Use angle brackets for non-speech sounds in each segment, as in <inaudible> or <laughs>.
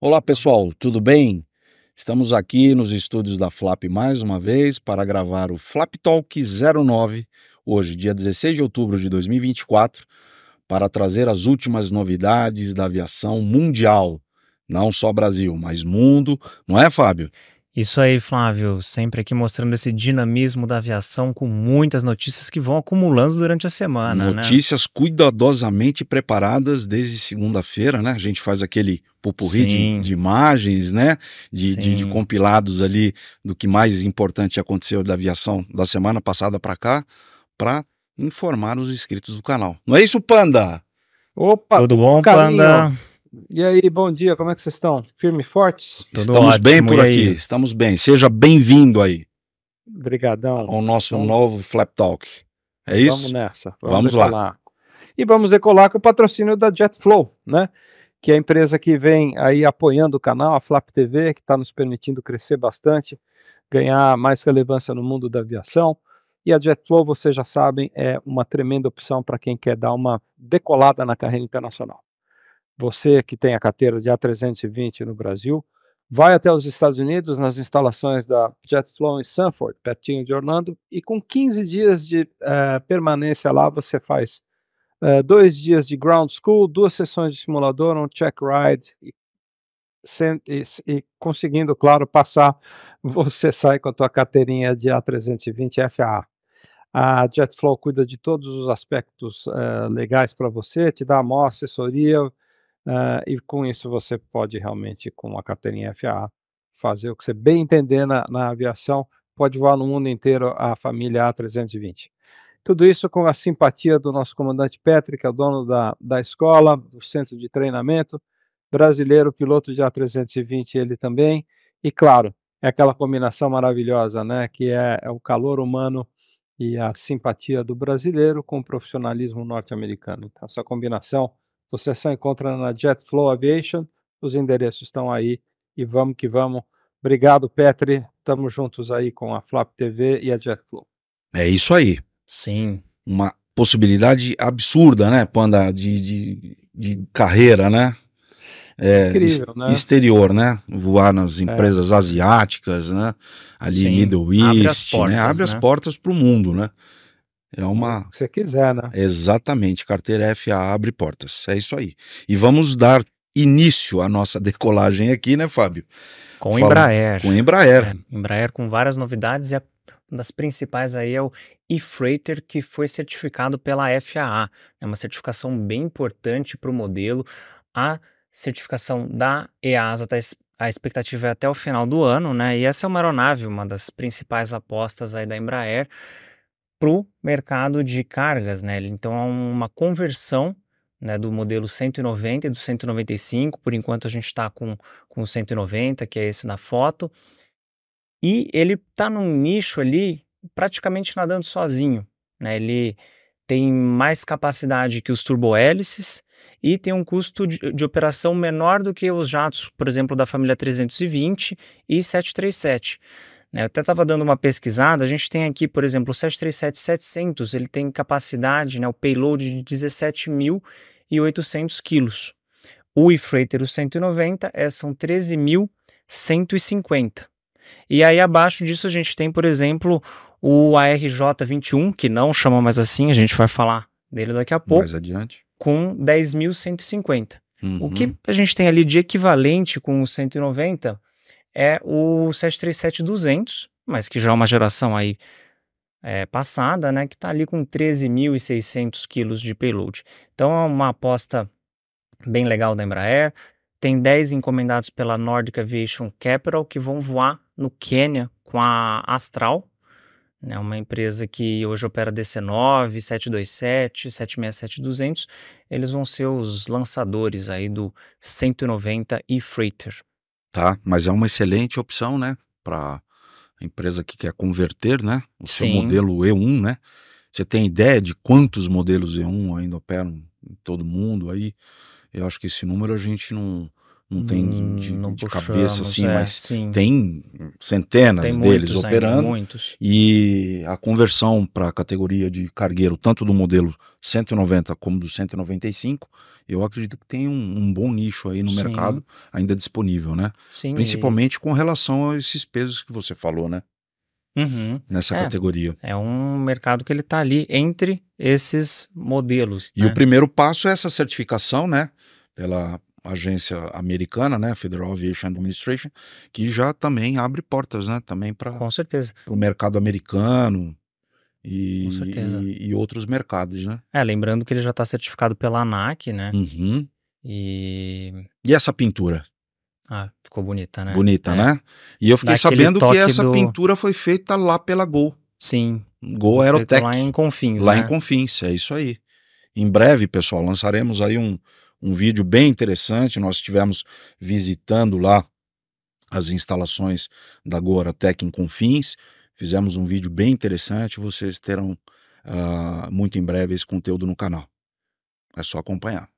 Olá pessoal, tudo bem? Estamos aqui nos estúdios da Flap mais uma vez para gravar o Flap Talk 09, hoje, dia 16 de outubro de 2024, para trazer as últimas novidades da aviação mundial. Não só Brasil, mas mundo, não é, Fábio? Isso aí, Flávio, sempre aqui mostrando esse dinamismo da aviação com muitas notícias que vão acumulando durante a semana. Né? Notícias né? cuidadosamente preparadas desde segunda-feira, né? A gente faz aquele pupurri de, de, imagens, né? De, de, de, compilados ali do que mais importante aconteceu da aviação da semana passada para cá, para informar os inscritos do canal. Não é isso, Panda? Opa, tudo bom, carinho. Panda? E aí, bom dia, como é que vocês estão? Firme e fortes? Estamos ótimo, bem por aqui, estamos bem. Seja bem-vindo aí. Obrigadão. Ao nosso novo Flap Talk. É isso? Vamos nessa. Vamos, vamos lá. E vamos decolar com o patrocínio da JetFlow, né? Que é a empresa que vem aí apoiando o canal, a Flap TV, que está nos permitindo crescer bastante, ganhar mais relevância no mundo da aviação. E a JetFlow, vocês já sabem, é uma tremenda opção para quem quer dar uma decolada na carreira internacional você que tem a carteira de A320 no Brasil, vai até os Estados Unidos nas instalações da JetFlow em Sanford, pertinho de Orlando, e com 15 dias de uh, permanência lá, você faz uh, dois dias de ground school, duas sessões de simulador, um check ride, e, sem, e, e conseguindo, claro, passar, você sai com a tua carteirinha de A320 FAA. A JetFlow cuida de todos os aspectos uh, legais para você, te dá a maior assessoria, Uh, e com isso você pode realmente, com uma carteirinha FAA, fazer o que você bem entender na, na aviação, pode voar no mundo inteiro a família A320. Tudo isso com a simpatia do nosso comandante Petri, que é o dono da, da escola, do centro de treinamento, brasileiro, piloto de A320 ele também, e claro, é aquela combinação maravilhosa, né, que é, é o calor humano e a simpatia do brasileiro com o profissionalismo norte-americano. Então, essa combinação você só encontra na JetFlow Aviation. Os endereços estão aí e vamos que vamos. Obrigado, Petri. Estamos juntos aí com a Flap TV e a JetFlow. É isso aí. Sim. Uma possibilidade absurda, né, Panda, de, de, de carreira, né? É, Incrível, né? exterior, né? Voar nas é. empresas é. asiáticas, né? Ali Sim. Middle East, abre as né? portas, né? Abre né? as portas para o mundo, né? É uma. você quiser, né? Exatamente. Carteira FA abre portas. É isso aí. E vamos dar início à nossa decolagem aqui, né, Fábio? Com Fala... Embraer. Com Embraer. É, Embraer com várias novidades e a uma das principais aí é o e-Freighter, que foi certificado pela FAA. É uma certificação bem importante para o modelo. A certificação da EASA tá está a expectativa é até o final do ano, né? E essa é uma aeronave, uma das principais apostas aí da Embraer, para o mercado de cargas, né? Então há é uma conversão né, do modelo 190 e do 195, por enquanto a gente está com, com o 190, que é esse na foto, e ele está num nicho ali praticamente nadando sozinho, né? Ele tem mais capacidade que os turbohélices e tem um custo de, de, operação menor do que os jatos, por exemplo, da família 320 e 737. Né? Eu até estava dando uma pesquisada, a gente tem aqui, por exemplo, o 737-700, ele tem capacidade, né, o payload de 17.800 quilos. O e-freighter, o 190, é, são 13.150. E aí abaixo disso a gente tem, por exemplo, o ARJ21, que não chama mais assim, a gente vai falar dele daqui a pouco. Mais adiante. Com 10.150. Uhum. O que uhum. a gente tem ali de equivalente com o 190 é o 737-200, mas que já é uma geração aí é, passada, né, que está ali com 13.600 quilos de payload. Então é uma aposta bem legal da Embraer. Tem 10 encomendados pela Nordic Aviation Capital que vão voar no Quênia com a Astral, né, uma empresa que hoje opera DC-9, 727, 767-200. Eles vão ser os lançadores aí do 190 e Freighter tá? Mas é uma excelente opção, né? Para a empresa que quer converter, né? O Sim. seu modelo E1, né? Você tem ideia de quantos modelos E1 ainda operam em todo mundo aí? Eu acho que esse número a gente não não tem de, hum, não de puxamos, cabeça assim, é, mas sim. tem centenas tem deles muitos, operando. Ainda, e a conversão para a categoria de cargueiro, tanto do modelo 190 como do 195, eu acredito que tem um, um bom nicho aí no sim. mercado ainda disponível, né? Sim, Principalmente e... com relação a esses pesos que você falou, né? Uhum. Nessa é, categoria. É um mercado que ele está ali entre esses modelos. E né? o primeiro passo é essa certificação, né? Pela, agência americana, né, Federal Aviation Administration, que já também abre portas, né, também para com certeza o mercado americano e, e, e, outros mercados, né? É, lembrando que ele já está certificado pela ANAC, né? Uhum. E e essa pintura? Ah, ficou bonita, né? Bonita, é. né? E eu fiquei sabendo que essa do... pintura foi feita lá pela Gol. Sim. Gol Aerotech. Lá em Confins. Lá né? em Confins, é isso aí. Em breve, pessoal, lançaremos aí um, um vídeo bem interessante. Nós estivemos visitando lá as instalações da Goratec em Confins. Fizemos um vídeo bem interessante. Vocês terão uh, muito em breve esse conteúdo no canal. É só acompanhar.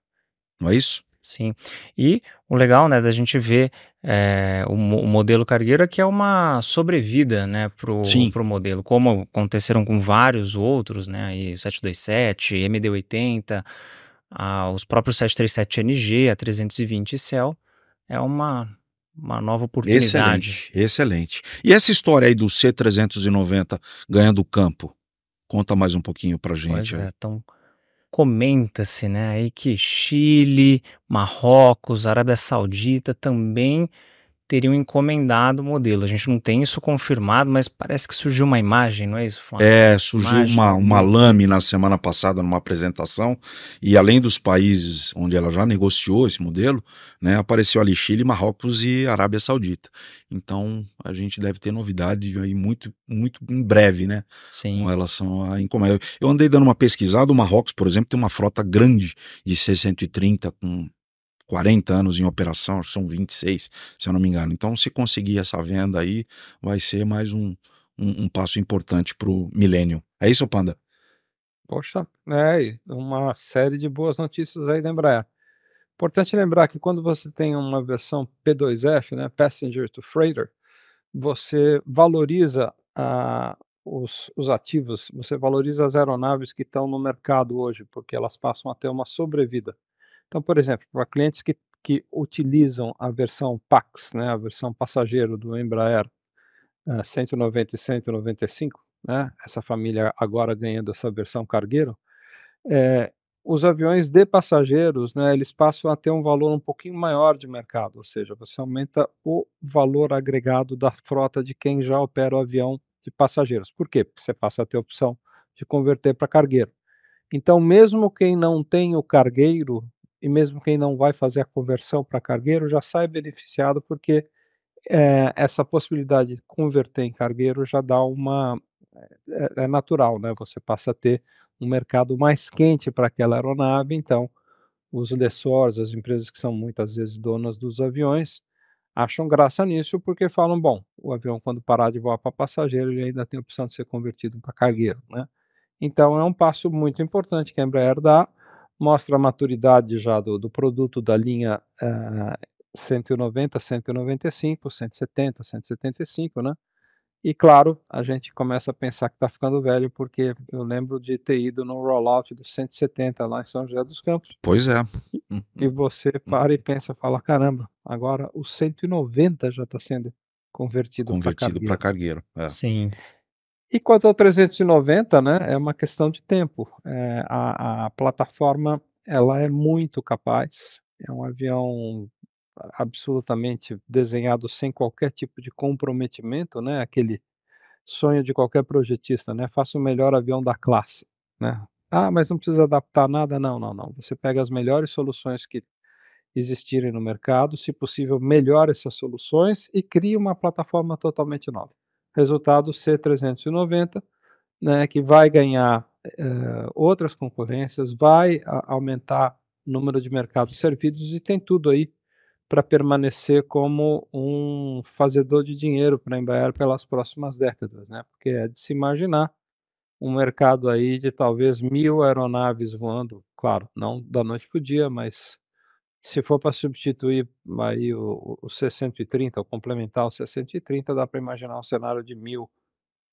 Não é isso? Sim. E o legal, né, da gente ver é, o, o, modelo cargueiro é que é uma sobrevida, né, para o pro modelo, como aconteceram com vários outros, né, aí 727, MD-80, os próprios 737NG, a 320 Cell, é uma, uma nova oportunidade. Excelente, excelente. E essa história aí do C390 ganhando campo? Conta mais um pouquinho pra gente. É, então comenta-se né, aí que Chile, Marrocos, Arábia Saudita também teriam encomendado o modelo. A gente não tem isso confirmado, mas parece que surgiu uma imagem, não é isso, É, surgiu uma, uma lâmina semana passada numa apresentação, e além dos países onde ela já negociou esse modelo, né, apareceu ali Chile, Marrocos e Arábia Saudita. Então a gente deve ter novidade aí muito, muito em breve, né? Sim. Com relação à encomenda. Eu andei dando uma pesquisada, o Marrocos, por exemplo, tem uma frota grande de C-130 com 40 anos em operação, são 26, se eu não me engano. Então, se conseguir essa venda aí, vai ser mais um, um, um passo importante para o milênio. É isso, Panda? Poxa, é uma série de boas notícias aí da né, Embraer. Importante lembrar que quando você tem uma versão P2F, né, Passenger to Freighter, você valoriza a, ah, os, os, ativos, você valoriza as aeronaves que estão no mercado hoje, porque elas passam a ter uma sobrevida. Então, por exemplo, para clientes que, que utilizam a versão Pax, né, a versão passageiro do Embraer uh, eh, 190 e 195, né, essa família agora ganhando essa versão cargueiro, é, os aviões de passageiros, né, eles passam a ter um valor um pouquinho maior de mercado, ou seja, você aumenta o valor agregado da frota de quem já opera o avião de passageiros. Por quê? Porque você passa a ter a opção de converter para cargueiro. Então, mesmo quem não tem o cargueiro e mesmo quem não vai fazer a conversão para cargueiro já sai beneficiado porque é, essa possibilidade de converter em cargueiro já dá uma eh, é, é natural, né? Você passa a ter um mercado mais quente para aquela aeronave, então os lessors, as empresas que são muitas vezes donas dos aviões, acham graça nisso porque falam, bom, o avião quando parar de voar para passageiro, ele ainda tem a opção de ser convertido para cargueiro, né? Então é um passo muito importante que a Embraer dá mostra a maturidade já do, do produto da linha uh, 190, 195, 170, 175, né? E claro, a gente começa a pensar que está ficando velho, porque eu lembro de ter ido no rollout do 170 lá em São José dos Campos. Pois é. E, hum, hum. você hum. para e pensa, fala, caramba, agora o 190 já está sendo convertido para cargueiro. Pra cargueiro é. Sim. E quanto ao 390, né, é uma questão de tempo. É, a, a, plataforma ela é muito capaz, é um avião absolutamente desenhado sem qualquer tipo de comprometimento, né? Aquele sonho de qualquer projetista, né? Faça o melhor avião da classe, né? Ah, mas não precisa adaptar nada, não, não, não. Você pega as melhores soluções que existirem no mercado, se possível, melhora essas soluções e cria uma plataforma totalmente nova. Resultado C390, né, que vai ganhar eh, outras concorrências, vai aumentar o número de mercados servidos e tem tudo aí para permanecer como um fazedor de dinheiro para a Embraer pelas próximas décadas, né? Porque é de se imaginar um mercado aí de talvez mil aeronaves voando, claro, não da noite para o dia, mas se for para substituir aí o, o C130, ou complementar o C130, dá para imaginar um cenário de mil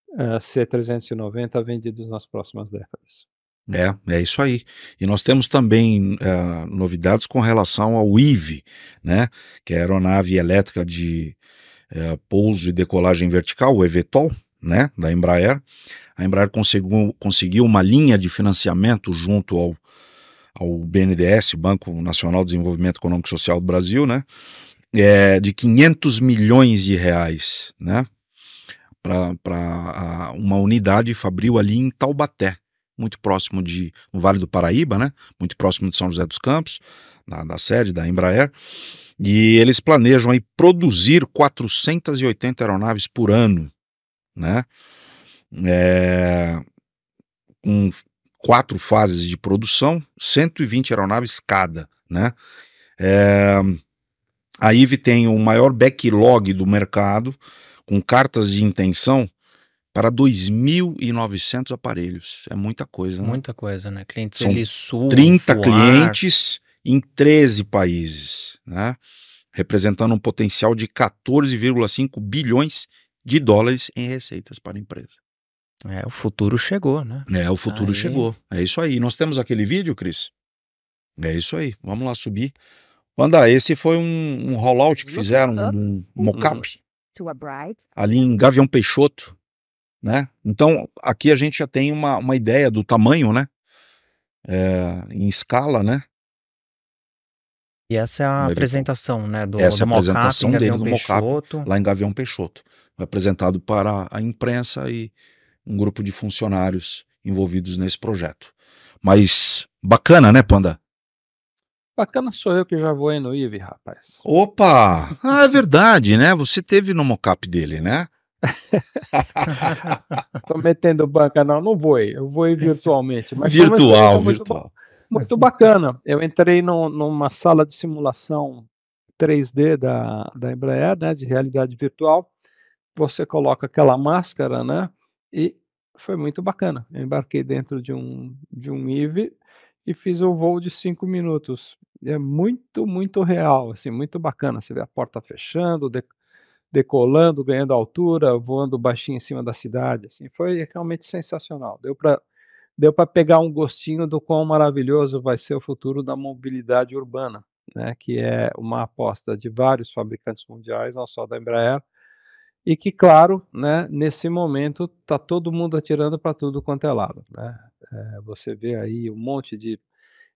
uh, eh, C390 vendidos nas próximas décadas. É, é isso aí. E nós temos também uh, novidades com relação ao IVE, né, que é a aeronave elétrica de uh, pouso e decolagem vertical, o EVTOL, né, da Embraer. A Embraer conseguiu, conseguiu uma linha de financiamento junto ao ao BNDES, Banco Nacional de Desenvolvimento Econômico e Social do Brasil, né? É, de 500 milhões de reais, né? Para uma unidade fabril ali em Taubaté, muito próximo de no Vale do Paraíba, né? Muito próximo de São José dos Campos, da, da sede da Embraer. E eles planejam aí produzir 480 aeronaves por ano, né? É, com quatro fases de produção, 120 aeronaves cada, né? É, a IVE tem o maior backlog do mercado, com cartas de intenção para 2.900 aparelhos. É muita coisa, né? Muita coisa, né? Clientes São sul, 30 clientes em 13 países, né? Representando um potencial de 14,5 bilhões de dólares em receitas para a empresa. É, o futuro chegou, né? É, o futuro aí. chegou. É isso aí. Nós temos aquele vídeo, Cris? É isso aí. Vamos lá subir. Wanda, esse foi um, um rollout que fizeram, um, um uhum. mockup. Ali em Gavião Peixoto, né? Então, aqui a gente já tem uma, uma ideia do tamanho, né? É, em escala, né? E essa é a apresentação, né? Do, essa do é a apresentação dele do mockup, lá em Gavião Peixoto. Foi apresentado para a imprensa e um grupo de funcionários envolvidos nesse projeto. Mas bacana, né, Panda? Bacana sou eu que já vou aí no IV, rapaz. Opa! Ah, é verdade, né? Você teve no mocap dele, né? <laughs> Tô metendo banca, não, não vou aí. Eu vou aí virtualmente. Mas virtual, virtual. Muito, muito, bacana. Eu entrei no, numa sala de simulação 3D da, da Embraer, né, de realidade virtual. Você coloca aquela máscara, né? E foi muito bacana. Eu embarquei dentro de um, de um IVE e fiz o voo de cinco minutos. É muito, muito real, assim, muito bacana. Você vê a porta fechando, de, decolando, ganhando altura, voando baixinho em cima da cidade. Assim, foi realmente sensacional. Deu para deu para pegar um gostinho do quão maravilhoso vai ser o futuro da mobilidade urbana, né? Que é uma aposta de vários fabricantes mundiais, não só da Embraer, e que, claro, né, nesse momento está todo mundo atirando para tudo quanto é lado. Né? É, você vê aí um monte de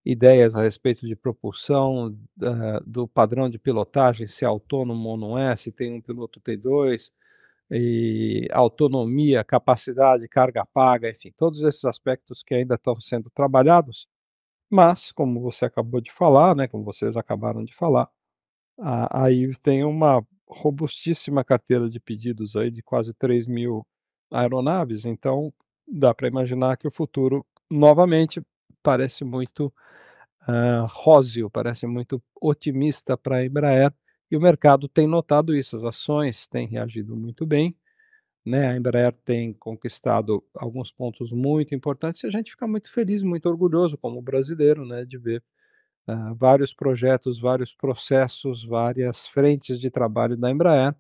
ideias a respeito de propulsão, do padrão de pilotagem, se é autônomo ou não é, se tem um piloto T2, e autonomia, capacidade, carga paga, enfim, todos esses aspectos que ainda estão sendo trabalhados. Mas, como você acabou de falar, né, como vocês acabaram de falar, aí tem uma robustíssima carteira de pedidos aí de quase 3 mil aeronaves, então dá para imaginar que o futuro, novamente, parece muito uh, róseo, parece muito otimista para a Embraer, e o mercado tem notado isso, as ações têm reagido muito bem, né? a Embraer tem conquistado alguns pontos muito importantes, e a gente fica muito feliz, muito orgulhoso como brasileiro né, de ver ah, vários projetos, vários processos, várias frentes de trabalho da Embraer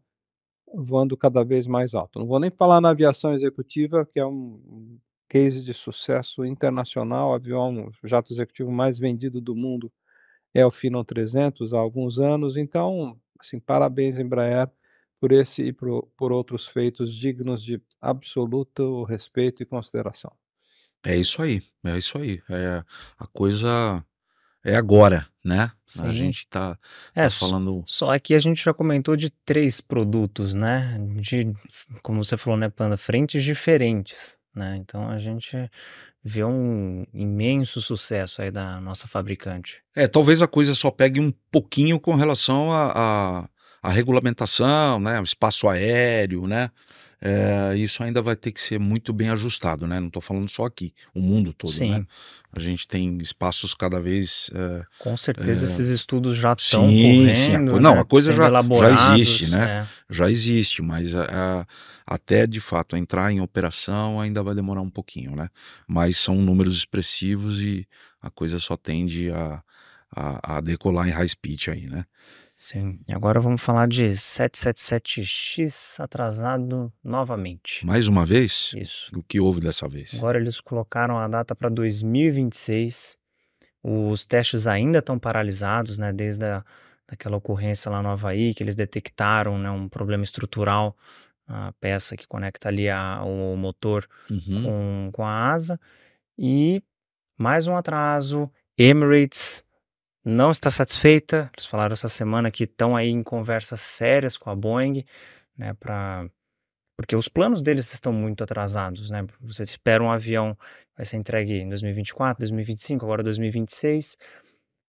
voando cada vez mais alto. Não vou nem falar na aviação executiva, que é um case de sucesso internacional, avião, jato executivo mais vendido do mundo é o Finon 300 há alguns anos. Então, assim, parabéns Embraer por esse e por, por outros feitos dignos de absoluto respeito e consideração. É isso aí, é isso aí. É, a coisa é agora, né? Sim. A gente está é, tá falando. Só aqui a gente já comentou de três produtos, né? De, como você falou, né, Panda? Frentes diferentes, né? Então a gente vê um imenso sucesso aí da nossa fabricante. É, talvez a coisa só pegue um pouquinho com relação a, a a regulamentação, né, o espaço aéreo, né, é, isso ainda vai ter que ser muito bem ajustado, né? Não estou falando só aqui, o mundo todo, né. Sim. né? A gente tem espaços cada vez. É, Com certeza, é, esses estudos já estão sim, sim, a co... Né, não, né? a coisa já, já existe, né? É. Já existe, mas a, a, até de fato entrar em operação ainda vai demorar um pouquinho, né? Mas são números expressivos e a coisa só tende a, a, a decolar em high speed aí, né? Sim. E agora vamos falar de 777X atrasado novamente. Mais uma vez? Isso. O que houve dessa vez? Agora eles colocaram a data para 2026. Os testes ainda estão paralisados, né? Desde a, daquela ocorrência lá no Havaí, que eles detectaram né, um problema estrutural, a peça que conecta ali a, o motor uhum. com, com a asa. E mais um atraso. Emirates não está satisfeita. Eles falaram essa semana que estão aí em conversas sérias com a Boeing, né, para porque os planos deles estão muito atrasados, né? Você espera um avião vai ser entregue em 2024, 2025, agora 2026.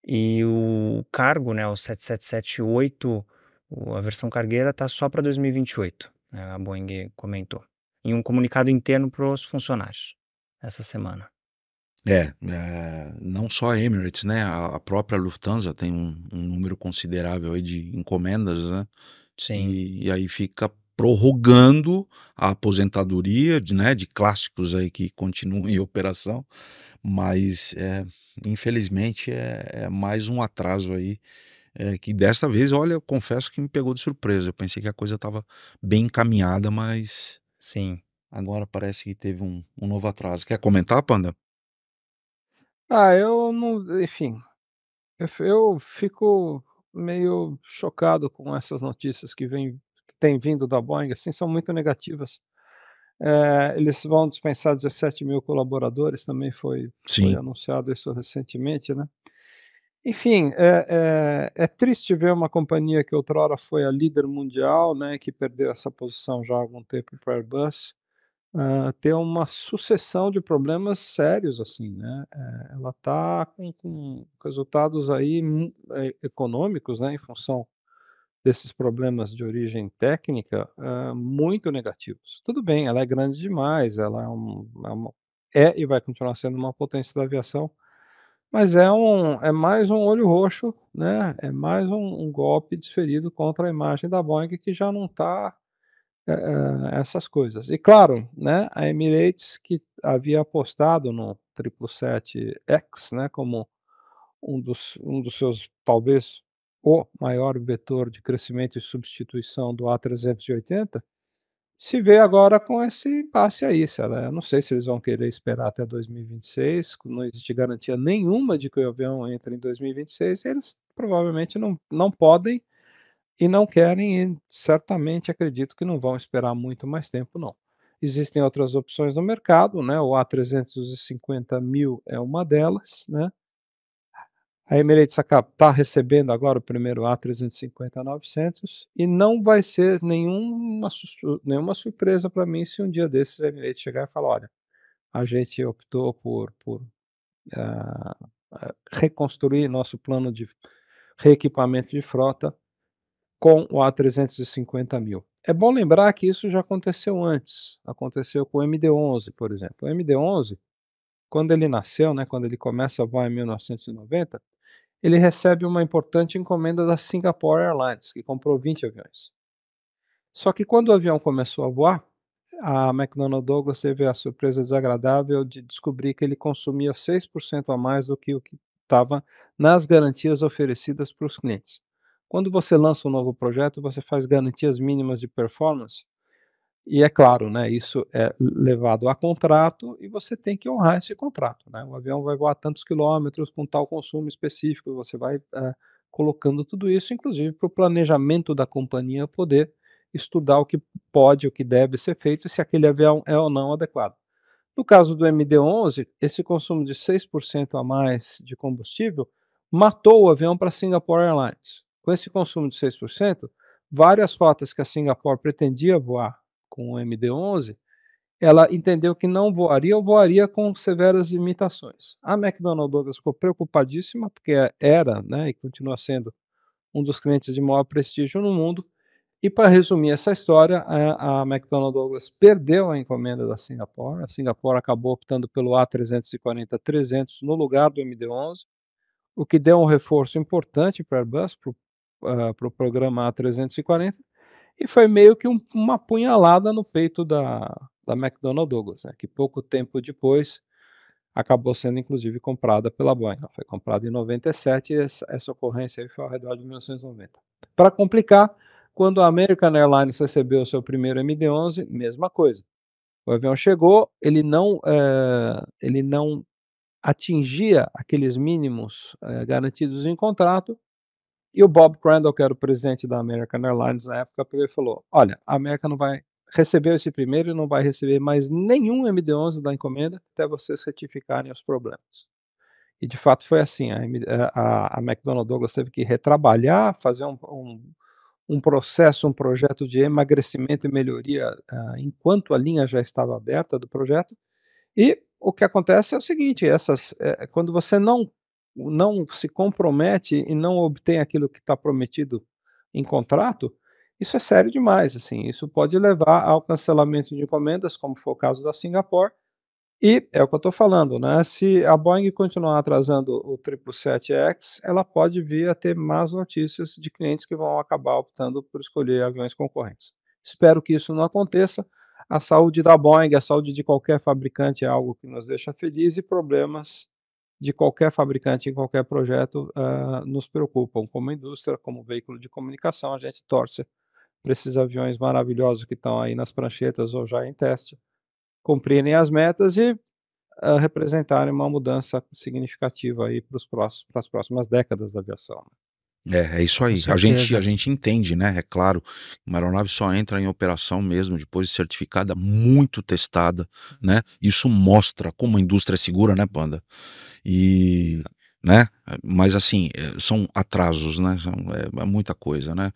E o cargo, né, o 7778, a versão cargueira tá só para 2028, né, a Boeing comentou, em um comunicado interno para os funcionários essa semana. É, é, é, não só a Emirates, né? A, a própria Lufthansa tem um, um, número considerável de encomendas, né? Sim. E, e, aí fica prorrogando a aposentadoria de, né, de clássicos aí que continuam em operação, mas é, infelizmente é, é, mais um atraso aí é, que desta vez, olha, eu confesso que me pegou de surpresa. Eu pensei que a coisa estava bem encaminhada, mas sim. Agora parece que teve um, um novo atraso. Quer comentar, Panda? Ah, eu não enfim, eu fico meio chocado com essas notícias que vem, que têm vindo da Boeing, assim, são muito negativas. Eh, eles vão dispensar mil colaboradores, também foi foi anunciado isso recentemente, né. Enfim, é é é triste ver uma companhia que outrora foi a líder mundial, né, que perdeu essa posição já há algum tempo para a Airbus, ah, ter uma sucessão de problemas sérios, assim, né? É, ela está com, com, resultados aí eh, econômicos, né, em função desses problemas de origem técnica ah, muito negativos. Tudo bem, ela é grande demais, ela é, um, é, uma, é, e vai continuar sendo uma potência da aviação, mas é, um, é mais um olho roxo, né? é mais um, um golpe desferido contra a imagem da Boeing que já não está é, é, essas coisas. E claro, né, a Emirates que havia apostado no 777X, né, como um dos, um dos seus, talvez, o maior vetor de crescimento e substituição do A380, se vê agora com esse impasse aí. Será? Eu não sei se eles vão querer esperar até 2026, não existe garantia nenhuma de que o avião entre em 2026, eles provavelmente não, não podem e não querem, e certamente acredito que não vão esperar muito mais tempo, não. Existem outras opções no mercado, né? O A350 mil é uma delas, né? A Emirates está recebendo agora o primeiro A350-900 e não vai ser nenhuma, nenhuma surpresa para mim se um dia desses a Emirates chegar e falar: olha, a gente optou por, por uh, reconstruir nosso plano de reequipamento de frota com o A350 mil. É bom lembrar que isso já aconteceu antes. Aconteceu com o MD-11, por exemplo. O MD-11, quando ele nasceu, né, quando ele começa a voar em 1990, ele recebe uma importante encomenda da Singapore Airlines, que comprou 20 aviões. Só que quando o avião começou a voar, a McDonnell Douglas teve a surpresa desagradável de descobrir que ele consumia 6% a mais do que o que estava nas garantias oferecidas para os clientes. Quando você lança um novo projeto, você faz garantias mínimas de performance. E é claro, né, isso é levado a contrato e você tem que honrar esse contrato. Né? O avião vai voar tantos quilômetros com tal consumo específico, você vai é, colocando tudo isso, inclusive para o planejamento da companhia poder estudar o que pode, o que deve ser feito, se aquele avião é ou não adequado. No caso do MD-11, esse consumo de 6% a mais de combustível matou o avião para Singapore Airlines. Com esse consumo de 6%, várias rotas que a Singapore pretendia voar com o MD-11, ela entendeu que não voaria ou voaria com severas limitações. A McDonnell Douglas ficou preocupadíssima, porque era né, e continua sendo um dos clientes de maior prestígio no mundo. E para resumir essa história, a, a McDonnell Douglas perdeu a encomenda da Singapore. A Singapore acabou optando pelo A340-300 no lugar do MD-11, o que deu um reforço importante para a Airbus, para o uh, ah, pro programar 340 e foi meio que um, uma punhalada no peito da, da McDonnell Douglas, né, que pouco tempo depois acabou sendo inclusive comprada pela Boeing. Ela foi comprada em 97 e essa, essa ocorrência aí foi ao redor de 1990. Para complicar, quando a American Airlines recebeu o seu primeiro MD-11, mesma coisa. O avião chegou, ele não, é, ele não atingia aqueles mínimos é, garantidos em contrato, e o Bob Crandall, que era o presidente da American Airlines na época, ele falou: olha, a América não vai receber esse primeiro e não vai receber mais nenhum MD-11 da encomenda até vocês retificarem os problemas. E de fato foi assim: a, eh, a, a McDonnell Douglas teve que retrabalhar, fazer um, um, um, processo, um projeto de emagrecimento e melhoria uh, enquanto a linha já estava aberta do projeto. E o que acontece é o seguinte: essas, é, quando você não não se compromete e não obtém aquilo que está prometido em contrato, isso é sério demais, assim, isso pode levar ao cancelamento de encomendas, como foi o caso da Singapore, e é o que eu estou falando, né? Se a Boeing continuar atrasando o 777X, ela pode vir a ter más notícias de clientes que vão acabar optando por escolher aviões concorrentes. Espero que isso não aconteça. A saúde da Boeing, a saúde de qualquer fabricante é algo que nos deixa felizes e problemas de qualquer fabricante em qualquer projeto uh, nos preocupam. Como indústria, como veículo de comunicação, a gente torce para esses aviões maravilhosos que estão aí nas pranchetas ou já em teste cumprirem as metas e uh, representarem uma mudança significativa aí para as próximas décadas da aviação. Né? É, é isso aí. A gente, a gente entende, né? É claro, uma aeronave só entra em operação mesmo depois de certificada, muito testada, né? Uhum. Isso mostra como a indústria é segura, né, Panda? E, né? Mas assim, é, são atrasos, né? São, é, é muita coisa, né?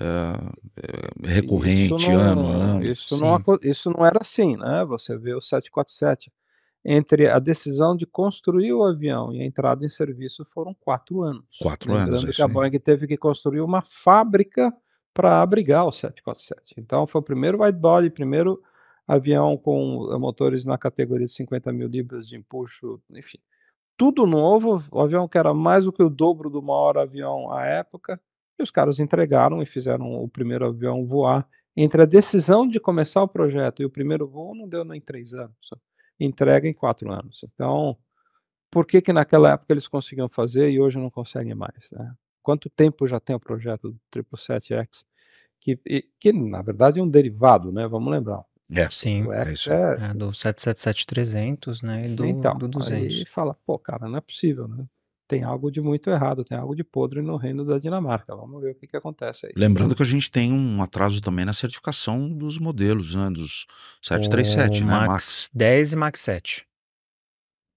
É, é recorrente, isso não, ano a ano. Isso não, isso não era assim, né? Você vê o 747 entre a decisão de construir o avião e a entrada em serviço foram quatro anos. Quatro Lembrando anos. É que a Boeing teve que construir uma fábrica para abrigar o 747. Então foi o primeiro wide-body, primeiro avião com eh, motores na categoria de 50 mil libras de empuxo, enfim. Tudo novo, o avião que era mais do que o dobro do maior avião à época, e os caras entregaram e fizeram o primeiro avião voar. Entre a decisão de começar o projeto e o primeiro voo, não deu nem três anos. Sabe? entrega em quatro anos. Então, por que que naquela época eles conseguiam fazer e hoje não conseguem mais, né? Quanto tempo já tem o projeto do 777X, que, que na verdade é um derivado, né? Vamos lembrar. É, sim, é, é, é do 777-300, né, e do, então, do 200. Aí fala, pô, cara, não é possível, né? tem algo de muito errado, tem algo de podre no reino da Dinamarca. Vamos ver o que, que acontece aí. Lembrando que a gente tem um atraso também na certificação dos modelos, né? Dos 737, o né? Max, Max 10 e Max 7.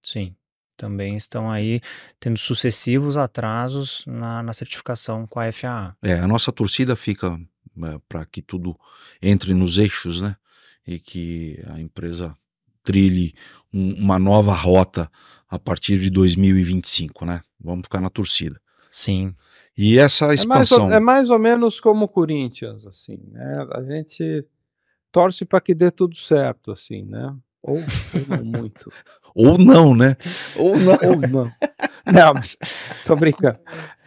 Sim. Também estão aí tendo sucessivos atrasos na, na certificação com a FAA. É, a nossa torcida fica é, para que tudo entre nos eixos, né? E que a empresa trilhe um, uma nova rota a partir de 2025, né? Vamos ficar na torcida. Sim. E essa expansão. É mais ou, é mais ou menos como o Corinthians, assim, né? A gente torce para que dê tudo certo, assim, né? Ou, ou não muito. <laughs> Ou não, né? Ou não. Ou não. Não, mas tô brincando.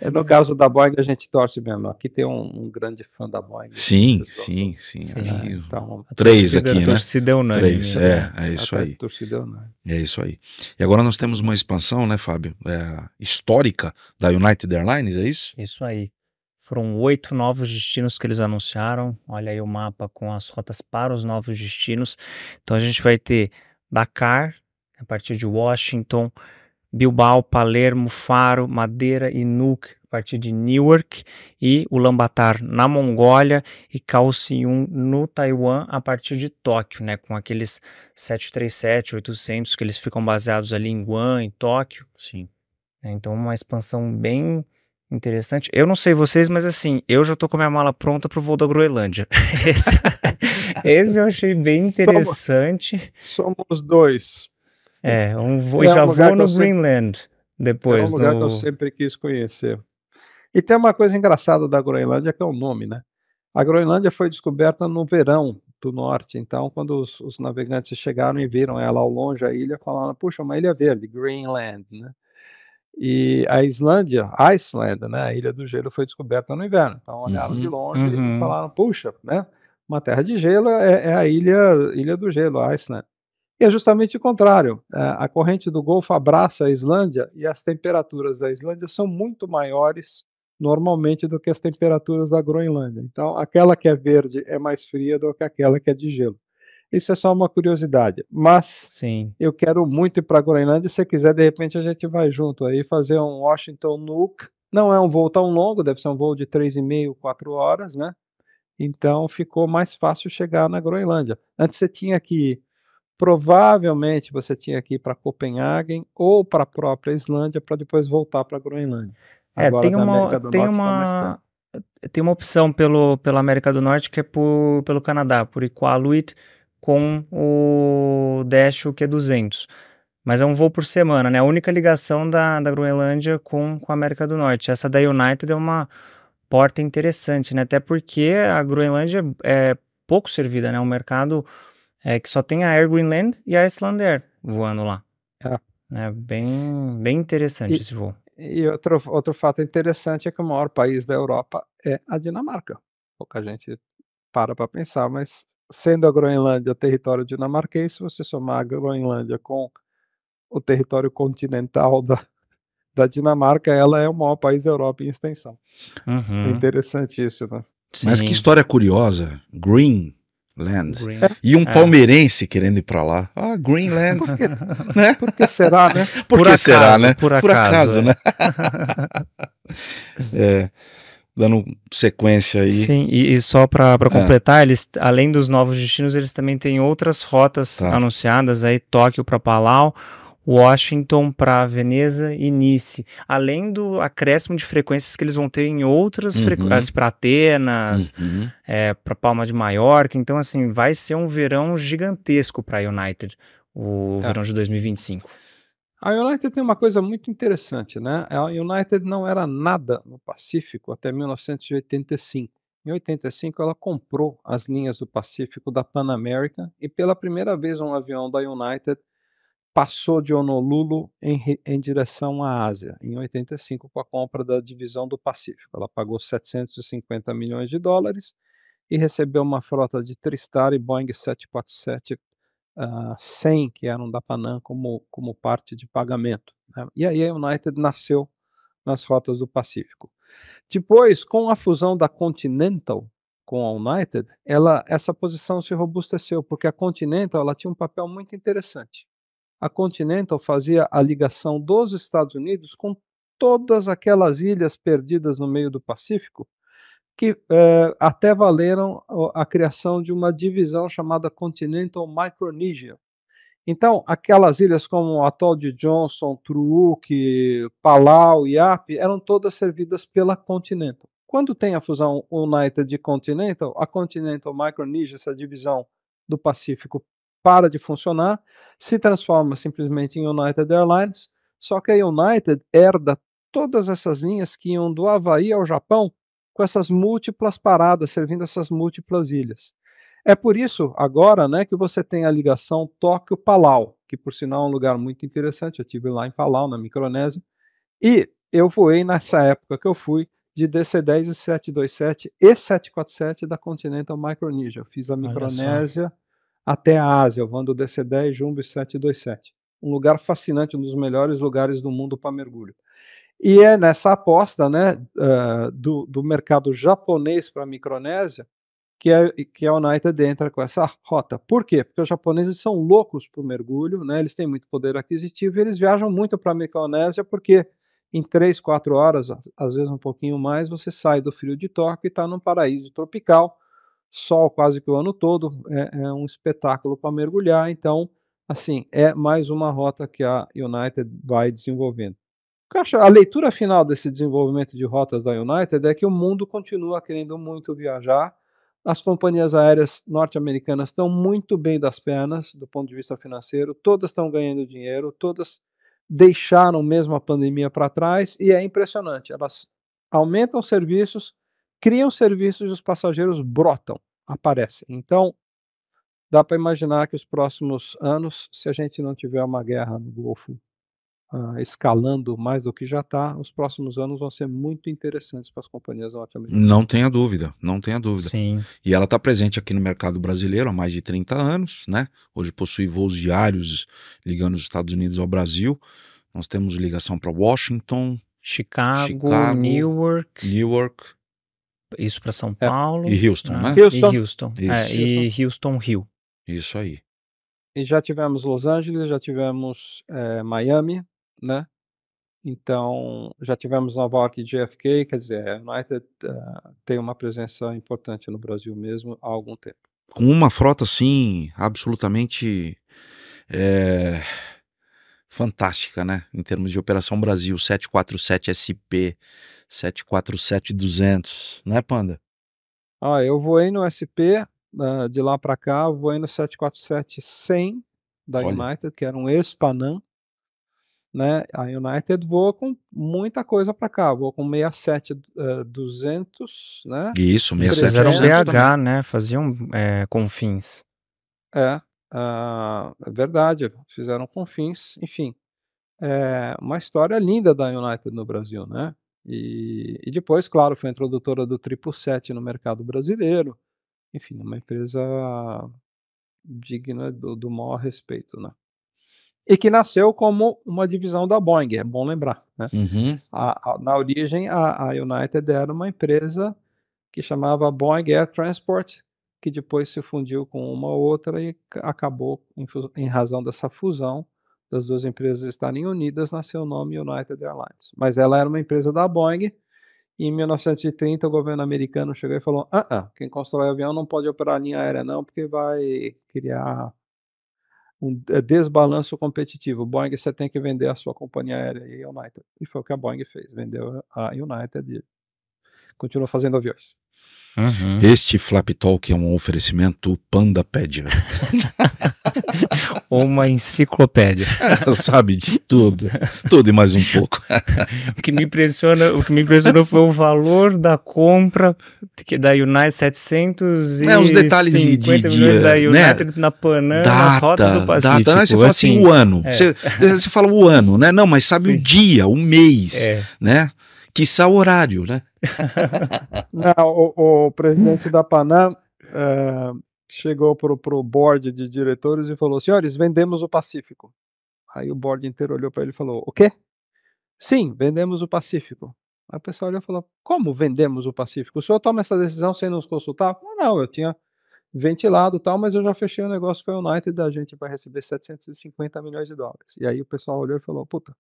É, no caso da Boeing, a gente torce mesmo. Aqui tem um, um grande fã da Boeing. Né? Sim, sim, sim, sim. Acho que ah, então, três torcida, aqui, né? Torcida é unânime. Três, né? é, é isso aí. Torcida é unânime. É isso aí. E agora nós temos uma expansão, né, Fábio? É, histórica da United Airlines, é isso? Isso aí. Foram oito novos destinos que eles anunciaram. Olha aí o mapa com as rotas para os novos destinos. Então a gente vai ter Dakar, a partir de Washington, Bilbao, Palermo, Faro, Madeira e Nuuk, a partir de Newark, e Ulaanbaatar na Mongólia e Kaohsiung no Taiwan, a partir de Tóquio, né, com aqueles 737, 800 que eles ficam baseados ali em Guam e Tóquio. Sim. É, então, uma expansão bem interessante. Eu não sei vocês, mas assim, eu já tô com a minha mala pronta pro voo da Groenlândia. <laughs> Esse, <laughs> esse eu achei bem interessante. Somos, somos dois. É, é, um voo, é um já vou no Greenland sempre... depois. É um lugar no... que eu sempre quis conhecer. E tem uma coisa engraçada da Groenlândia, que é o nome, né? A Groenlândia foi descoberta no verão do norte, então quando os, os navegantes chegaram e viram ela ao longe, a ilha, falaram, puxa, uma ilha verde, Greenland, né? E a Islândia, Iceland, né, a Ilha do Gelo, foi descoberta no inverno. Então olharam uhum, de longe uhum. e falaram, puxa, né, uma terra de gelo é, é a ilha, ilha do Gelo, Iceland, é justamente o contrário. É, a corrente do Golfo abraça a Islândia e as temperaturas da Islândia são muito maiores normalmente do que as temperaturas da Groenlândia. Então, aquela que é verde é mais fria do que aquela que é de gelo. Isso é só uma curiosidade. Mas Sim. eu quero muito ir para a Groenlândia. Se você quiser, de repente a gente vai junto aí fazer um Washington Nook. Não é um voo tão longo, deve ser um voo de 3,5, 4 horas, né? Então ficou mais fácil chegar na Groenlândia. Antes você tinha que provavelmente você tinha que ir para Copenhague ou para a própria Islândia para depois voltar para a Groenlândia. É, Agora, tem uma, tem tá uma, tá tem uma opção pelo, pela América do Norte que é por, pelo Canadá, por Iqaluit com o Dash, que é 200. Mas é um voo por semana, né? A única ligação da, da Groenlândia com, com a América do Norte. Essa da United é uma porta interessante, né? Até porque a Groenlândia é pouco servida, né? É um mercado é que só tem a Air Greenland e a Icelandair voando lá. É. É bem, bem interessante e, esse voo. E outro, outro fato interessante é que o maior país da Europa é a Dinamarca. Pouca gente para para pensar, mas sendo a Groenlândia território dinamarquês, se você somar a Groenlândia com o território continental da, da Dinamarca, ela é o maior país da Europa em extensão. Uhum. É Sim. Né? Mas que história curiosa. Green Land. Green. E um é. palmeirense é. querendo ir para lá. Ah, Greenland. Por que, <laughs> né? por que será, né? <laughs> né? Por, por que acaso, será, né? Por acaso, por acaso é. né? <laughs> é, dando sequência aí. Sim, e, e só para é. completar, eles, além dos novos destinos, eles também têm outras rotas tá. anunciadas aí, Tóquio para Palau, Washington para Veneza e Nice, além do acréscimo de frequências que eles vão ter em outras uhum. frequências para Atenas, uhum. é, para Palma de Maiorca. Então, assim, vai ser um verão gigantesco para a United, o é. verão de 2025. A United tem uma coisa muito interessante, né? A United não era nada no Pacífico até 1985. Em 85, ela comprou as linhas do Pacífico da Pan American e pela primeira vez um avião da United passou de Honolulu em, em, direção à Ásia, em 85, com a compra da divisão do Pacífico. Ela pagou 750 milhões de dólares e recebeu uma frota de Tristar e Boeing 747 uh, 100, que eram da Panam, como, como parte de pagamento. Né? E aí a United nasceu nas rotas do Pacífico. Depois, com a fusão da Continental com a United, ela, essa posição se robusteceu, porque a Continental ela tinha um papel muito interessante a Continental fazia a ligação dos Estados Unidos com todas aquelas ilhas perdidas no meio do Pacífico, que eh, até valeram a criação de uma divisão chamada Continental Micronesia. Então, aquelas ilhas como o Atol de Johnson, Truk, Palau e Api eram todas servidas pela Continental. Quando tem a fusão United de Continental, a Continental Micronesia, essa divisão do Pacífico, para de funcionar, se transforma simplesmente em United Airlines, só que a United herda todas essas linhas que iam do Havaí ao Japão com essas múltiplas paradas, servindo essas múltiplas ilhas. É por isso, agora, né, que você tem a ligação Tóquio-Palau, que por sinal é um lugar muito interessante, eu estive lá em Palau, na Micronésia, e eu voei nessa época que eu fui de DC-10 e 727 e 747 da Continental Micronesia. Eu fiz a Micronésia até a Ásia, Vando DC-10, Jumbo 727. Um lugar fascinante, um dos melhores lugares do mundo para mergulho. E é nessa aposta né, uh, do, do mercado japonês para a Micronésia que, é, que a United entra com essa rota. Por quê? Porque os japoneses são loucos o mergulho, né, eles têm muito poder aquisitivo e eles viajam muito para a Micronésia porque em 3, 4 horas, às vezes um pouquinho mais, você sai do frio de Tóquio e está num paraíso tropical sol quase que o ano todo, é, é um espetáculo para mergulhar. Então, assim, é mais uma rota que a United vai desenvolvendo. A leitura final desse desenvolvimento de rotas da United é que o mundo continua querendo muito viajar. As companhias aéreas norte-americanas estão muito bem das pernas do ponto de vista financeiro, todas estão ganhando dinheiro, todas deixaram mesmo a pandemia para trás e é impressionante. Elas aumentam serviços, criam serviços e os passageiros brotam, aparecem. Então, dá para imaginar que os próximos anos, se a gente não tiver uma guerra no Golfo uh, escalando mais do que já está, os próximos anos vão ser muito interessantes para as companhias norte-americanas. Não tenha dúvida, não tenha dúvida. Sim. E ela está presente aqui no mercado brasileiro há mais de 30 anos, né? Hoje possui voos diários ligando os Estados Unidos ao Brasil. Nós temos ligação para Washington, Chicago, Chicago, Newark, Newark isso para São é. Paulo. E Houston, né? Houston. Né? E Houston. É, e Houston Rio. Isso aí. E já tivemos Los Angeles, já tivemos é, Miami, né? Então, já tivemos Nova York e JFK, quer dizer, a United uh, tem uma presença importante no Brasil mesmo há algum tempo. Com uma frota, assim, absolutamente é, fantástica, né? Em termos de Operação Brasil, 747 SP, 747 200, né, Panda? Ah, eu voei no SP uh, de lá para cá, voei no 747 100 da Olha. United, que era um ex-Panam, né? A United voa com muita coisa para cá, voa com 67 uh, 200, né? Isso, 67 era um BH, né? Faziam é, confins. É, ah, é verdade, fizeram com fins, enfim. É uma história linda da United no Brasil, né? E, e depois, claro, foi introdutora do 777 no mercado brasileiro. Enfim, uma empresa digna do, do maior respeito, né? e que nasceu como uma divisão da Boeing, é bom lembrar. Né? Uhum. A, a, na origem, a, a, United era uma empresa que chamava Boeing Air Transport, que depois se fundiu com uma outra e acabou, em razão dessa fusão, das duas empresas estarem unidas, nasceu o nome United Airlines. Mas ela era uma empresa da Boeing, e em 1930 o governo americano chegou e falou: ah, ah quem constrói avião não pode operar linha aérea, não, porque vai criar um é, desbalanço competitivo. Boeing, você tem que vender a sua companhia aérea e a United. E foi o que a Boeing fez, vendeu a United e continuou fazendo aviões. Uhum. Este Flap talk é um oferecimento Pandapédia. <laughs> Uma enciclopédia. Sabe de tudo, tudo e mais um pouco. <laughs> o que me impressiona, o que me impressionou foi o valor da compra que da United 700 e é, os detalhes de, de, da né? United né? na Panam, data, nas rotas do Pacífico. Data, Você fala assim, assim o ano. É. Você, você, fala o ano, né? Não, mas sabe Sim. o dia, o mês, é. né? Que o horário, né? Não, o, o, presidente da Panam é, chegou pro, o board de diretores e falou: senhores, vendemos o Pacífico. Aí o board inteiro olhou para ele e falou: o quê? Sim, vendemos o Pacífico. Aí o pessoal olhou e falou: como vendemos o Pacífico? O senhor toma essa decisão sem nos consultar? Não, eu tinha ventilado tal, mas eu já fechei o um negócio com a United, a gente vai receber 750 milhões de dólares. E aí o pessoal olhou e falou: puta,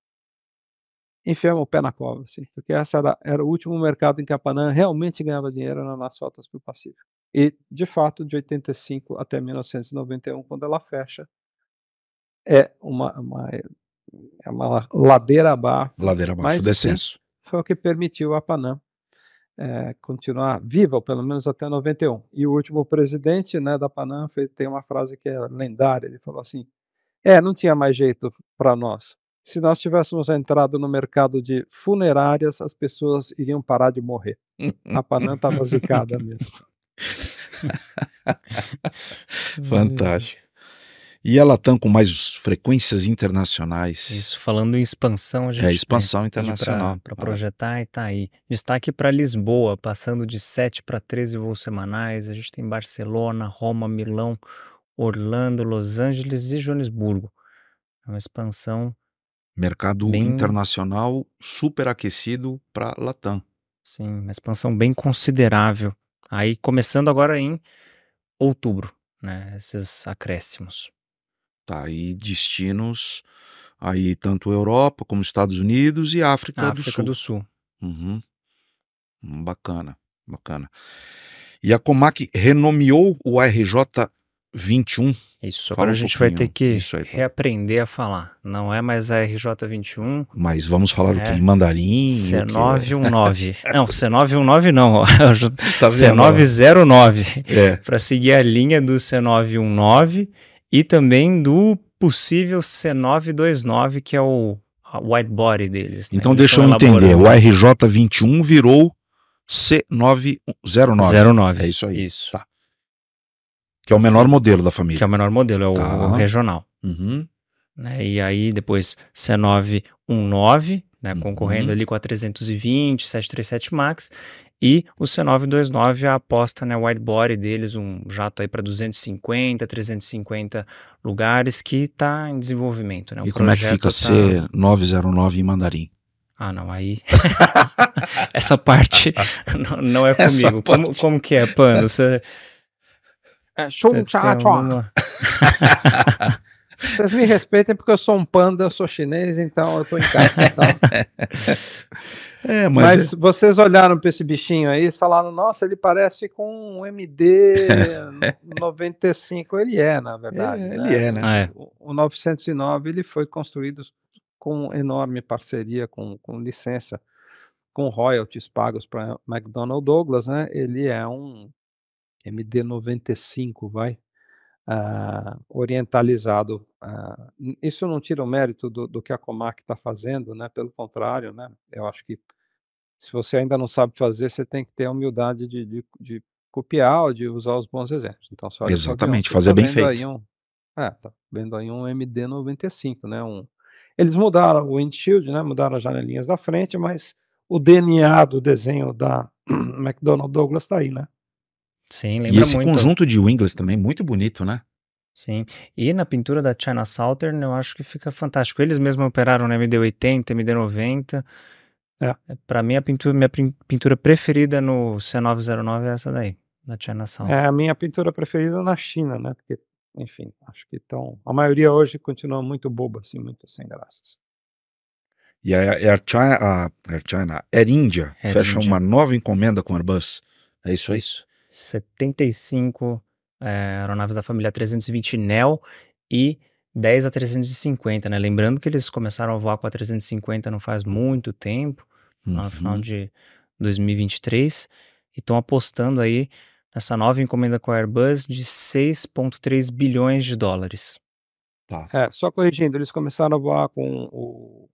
enfiava o pé na cova, assim, porque essa era, era o último mercado em que a Panam realmente ganhava dinheiro nas rotas para o Pacífico. E, de fato, de 85 até 1991, quando ela fecha, é uma, uma, é uma ladeira abaixo. Ladeira abaixo, descenso. Foi o que permitiu a Panam é, continuar viva, pelo menos até 91. E o último presidente né, da Panam fez, tem uma frase que é lendária, ele falou assim, é, não tinha mais jeito para nós, se nós tivéssemos entrado no mercado de funerárias, as pessoas iriam parar de morrer. A Panam estava tá zicada mesmo. <laughs> Fantástico. E a Latam com mais frequências internacionais. Isso, falando em expansão, a é, gente. É, expansão internacional. Para projetar e tá aí. Destaque para Lisboa, passando de 7 para 13 voos semanais. A gente tem Barcelona, Roma, Milão, Orlando, Los Angeles e Joanesburgo. É uma expansão Mercado bem... internacional superaquecido para Latam. Sim, uma expansão bem considerável. Aí começando agora em outubro, né? Esses acréscimos. Tá, aí destinos aí tanto Europa como Estados Unidos e África, África do Sul. África do Sul. Uhum. Hum, bacana, bacana. E a Comac renomeou o RJ 21. Isso, Fala agora um a gente vai ter que aí, reaprender a falar. Não é mais a RJ21. Mas vamos falar é o quê? É em mandarim? C919. <laughs> Tá é? não, C919 não. Tá C909. É. Para seguir a linha do C919 e também do possível C929, que é o white body deles. Né? Então Eles deixa eu entender. O RJ21 virou C909. 09. É isso aí. Isso. Tá. Que é o menor Sim. modelo da família. Que é o menor modelo, é tá. o, regional. Uhum. Né? E aí depois C919, né? Uhum. concorrendo ali com a 320, 737 MAX. E o C929, a aposta né, wide body deles, um jato aí para 250, 350 lugares, que está em desenvolvimento. Né? O e como é que fica tá... C909 em mandarim? Ah, não, aí. <laughs> Essa parte <laughs> não, não, é comigo. Parte... Como, como que é, Pano? Você. É, chum, Cha tchá. <laughs> Vocês me respeitem porque eu sou um panda, eu sou chinês, então eu tô em casa. Então. <laughs> É, mas... mas é... vocês olharam para esse bichinho aí e falaram: nossa, ele parece com um MD-95. <laughs> ele é, na verdade. É, né? Ele é, né? Ah, é. o, o 909 ele foi construído com enorme parceria, com, com licença, com royalties pagos para McDonnell Douglas. Né? Ele é um MD95, vai, ah, orientalizado. Ah, isso não tira o mérito do, do que a Comac está fazendo, né? pelo contrário, né? eu acho que se você ainda não sabe fazer, você tem que ter a humildade de, de, de copiar ou de usar os bons exemplos. Então, só Exatamente, fazer tá bem feito. Um, é, tá vendo aí um MD95, né? Um, eles mudaram o windshield, né? Mudaram as janelinhas da frente, mas o DNA do desenho da <clears throat> McDonnell Douglas está aí, né? Sim, lembra E esse muito. conjunto de Wingless também, muito bonito, né? Sim, e na pintura da China Southern eu acho que fica fantástico. Eles mesmos operaram na MD80, MD90. É. é Para mim, a pintura, minha pintura preferida no C909 é essa daí, da China é, Southern. É a minha pintura preferida é na China, né? Porque, enfim, acho que então a maioria hoje continua muito boba, assim, muito sem graças. E a Air China, a Air China, Air India, Air fecha India. uma nova encomenda com Airbus. É isso, é isso? 75 é, eh, aeronaves da família 320 NEO e 10 a 350, né? Lembrando que eles começaram a voar com a 350 não faz muito tempo, uhum. no final uhum. de 2023, e estão apostando aí nessa nova encomenda com a Airbus de 6,3 bilhões de dólares. Tá. É, só corrigindo, eles começaram a voar com o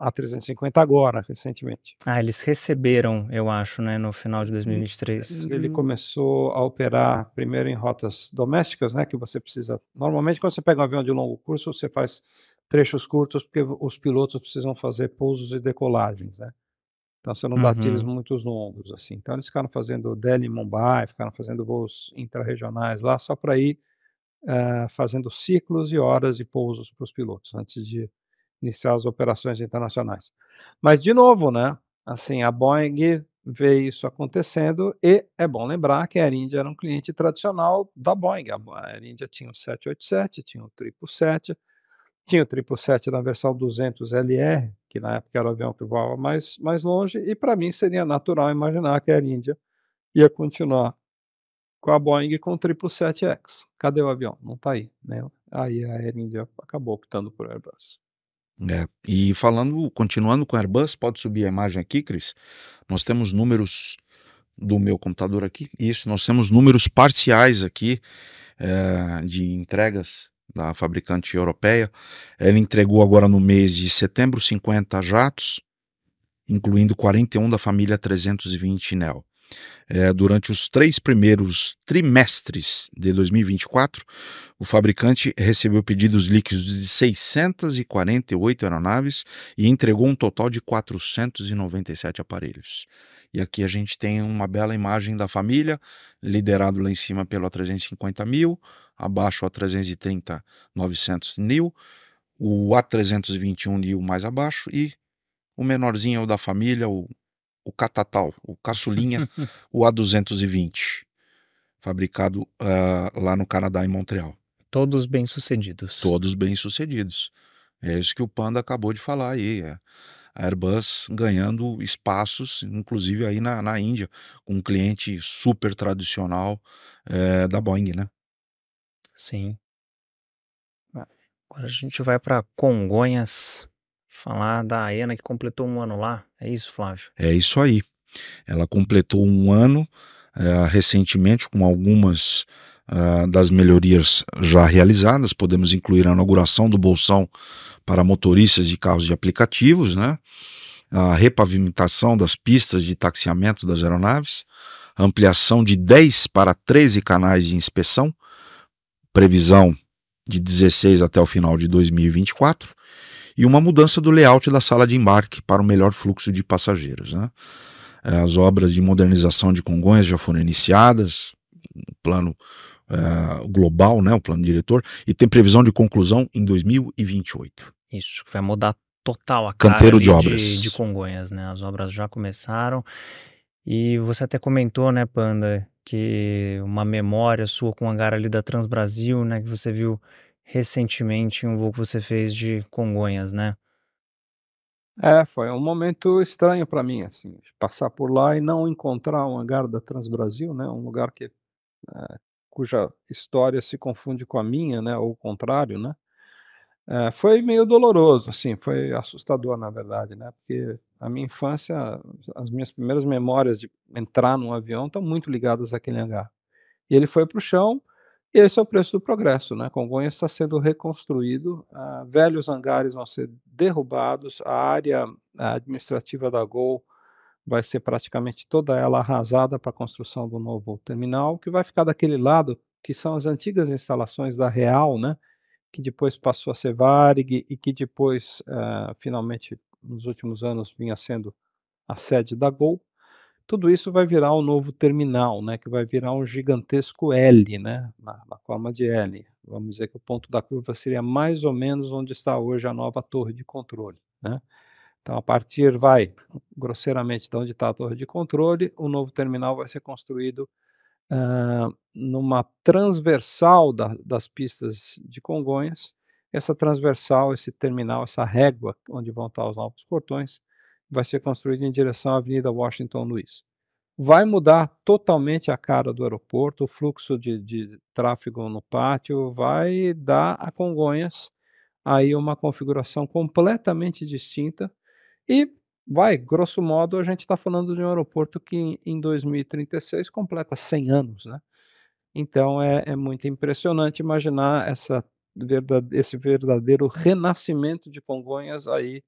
a350 agora, recentemente. Ah, eles receberam, eu acho, né, no final de 2023. Uhum. Ele uhum. começou a operar primeiro em rotas domésticas, né, que você precisa... Normalmente, quando você pega um avião de longo curso, você faz trechos curtos, porque os pilotos precisam fazer pousos e decolagens, né? Então, você não uhum. dá tiros muito longos, assim. Então, eles ficaram fazendo Delhi Mumbai, ficaram fazendo voos intrarregionais lá, só para ir uh, fazendo ciclos e horas e pousos para os pilotos, antes de iniciar as operações internacionais. Mas, de novo, né? Assim, a Boeing vê isso acontecendo e é bom lembrar que a Air India era um cliente tradicional da Boeing. A Air India tinha o 787, tinha o 777, tinha o 777 na versão 200LR, que na época era o avião que voava mais, mais longe, e para mim seria natural imaginar que a Air India ia continuar com a Boeing com o 777X. Cadê o avião? Não está aí. Né? Aí a Air India acabou optando por Airbus. É. E falando, continuando com a Airbus, pode subir a imagem aqui, Cris. Nós temos números do meu computador aqui. Isso, nós temos números parciais aqui é, de entregas da fabricante europeia. Ela entregou agora no mês de setembro 50 jatos, incluindo 41 da família 320 Neo. É, durante os três primeiros trimestres de 2024, o fabricante recebeu pedidos líquidos de 648 aeronaves e entregou um total de 497 aparelhos. E aqui a gente tem uma bela imagem da família, liderado lá em cima pelo A350 mil, abaixo o A330 900 mil, o A321 mil mais abaixo e o menorzinho é o da família, o o Catatal, o Caçulinha, <laughs> o A220, fabricado uh, lá no Canadá, em Montreal. Todos bem-sucedidos. Todos bem-sucedidos. É isso que o Panda acabou de falar aí. É. A Airbus ganhando espaços, inclusive aí na, na Índia, com um cliente super tradicional é, da Boeing, né? Sim. Ah, agora a gente vai para Congonhas, falar da AENA que completou um ano lá. É isso, Flávio? É isso aí. Ela completou um ano eh, recentemente com algumas uh, das melhorias já realizadas. Podemos incluir a inauguração do Bolsão para motoristas de carros de aplicativos, né? a repavimentação das pistas de taxiamento das aeronaves, ampliação de 10 para 13 canais de inspeção, previsão de 16 até o final de 2024, e uma mudança do layout da sala de embarque para o um melhor fluxo de passageiros. Né? É, as obras de modernização de Congonhas já foram iniciadas, o plano uh, global, né, o plano diretor, e tem previsão de conclusão em 2028. Isso, vai mudar total a cara de, obras. De, de Congonhas, né? As obras já começaram. E você até comentou, né, Panda, que uma memória sua com o hangar ali da Transbrasil, né, que você viu recentemente um voo que você fez de Congonhas, né? É, foi um momento estranho para mim, assim, passar por lá e não encontrar um hangar da Transbrasil, né? Um lugar que é, cuja história se confunde com a minha, né? Ou o contrário, né? É, foi meio doloroso, assim, foi assustador, na verdade, né? Porque a minha infância, as minhas primeiras memórias de entrar num avião estão muito ligadas àquele hangar. E ele foi para o chão e esse é o preço do progresso, né? Congonhas está sendo reconstruído, uh, velhos hangares vão ser derrubados, a área administrativa da Gol vai ser praticamente toda ela arrasada para a construção do novo terminal, que vai ficar daquele lado que são as antigas instalações da Real, né? Que depois passou a ser Varig e que depois, uh, finalmente, nos últimos anos, vinha sendo a sede da Gol tudo isso vai virar um novo terminal, né, que vai virar um gigantesco L, né, na, na, forma de L. Vamos dizer que o ponto da curva seria mais ou menos onde está hoje a nova torre de controle. Né? Então, a partir, vai, grosseiramente, de onde está a torre de controle, o novo terminal vai ser construído uh, numa transversal da, das pistas de Congonhas. Essa transversal, esse terminal, essa régua onde vão estar os novos portões, vai ser construído em direção à Avenida Washington Luiz. Vai mudar totalmente a cara do aeroporto, o fluxo de, de tráfego no pátio, vai dar a Congonhas aí uma configuração completamente distinta e vai, grosso modo, a gente está falando de um aeroporto que em 2036 completa 100 anos, né? Então é, é muito impressionante imaginar essa verdade, esse verdadeiro renascimento de Congonhas aí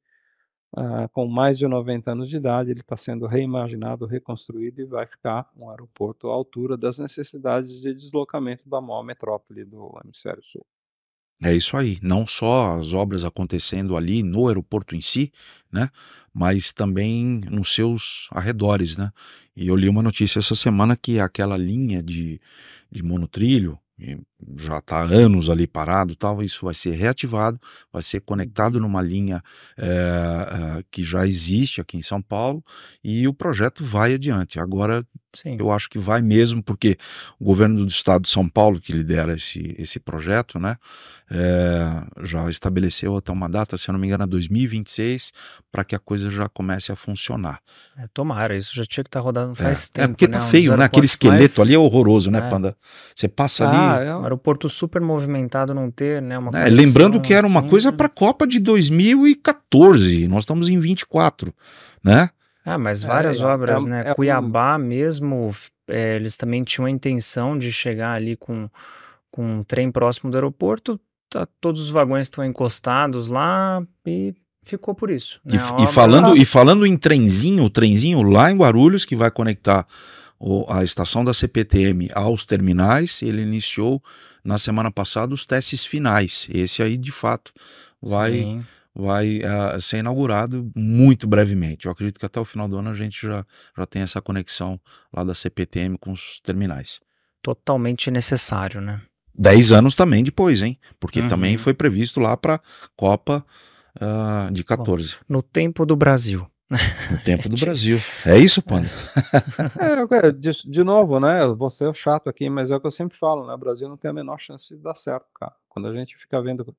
ah, com mais de 90 anos de idade, ele está sendo reimaginado, reconstruído e vai ficar um aeroporto à altura das necessidades de deslocamento da maior metrópole do Hemisfério Sul. É isso aí, não só as obras acontecendo ali no aeroporto em si, né, mas também nos seus arredores, né. E eu li uma notícia essa semana que aquela linha de, de monotrilho, já está anos ali parado, tal, isso vai ser reativado, vai ser conectado numa linha é, que já existe aqui em São Paulo e o projeto vai adiante. Agora, Sim. eu acho que vai mesmo, porque o governo do estado de São Paulo, que lidera esse, esse projeto, né, é, já estabeleceu até uma data, se eu não me engano, 2026, é para que a coisa já comece a funcionar. É, tomara, isso já tinha que estar tá rodando é, faz é. tempo. É porque tá né? feio, né? Aquele esqueleto mais... ali é horroroso, né, é. Panda? Você passa ah, ali. É um aeroporto super movimentado não ter, né? Uma é, lembrando que era uma assim, coisa né? para a Copa de 2014, nós estamos em 24, né? Ah, mas várias é, obras, é, né? É Cuiabá mesmo, é, eles também tinham a intenção de chegar ali com, com um trem próximo do aeroporto, tá, todos os vagões estão encostados lá e ficou por isso. Né? E, e, falando, e falando em trenzinho, o trenzinho lá em Guarulhos que vai conectar a estação da CPTM aos terminais. Ele iniciou na semana passada os testes finais. Esse aí, de fato, vai. vai uh, ser inaugurado muito brevemente. Eu acredito que até o final do ano a gente já, já tem essa conexão lá da CPTM com os terminais. Totalmente necessário, né? Dez anos também depois, hein? Porque uhum. também foi previsto lá para a Copa uh, de 14. Bom, no tempo do Brasil, no tempo do <laughs> Brasil. É isso, Pano? É, de, de, novo, né? Eu vou ser chato aqui, mas é o que eu sempre falo, né? O Brasil não tem a menor chance de dar certo, cara. Quando a gente fica vendo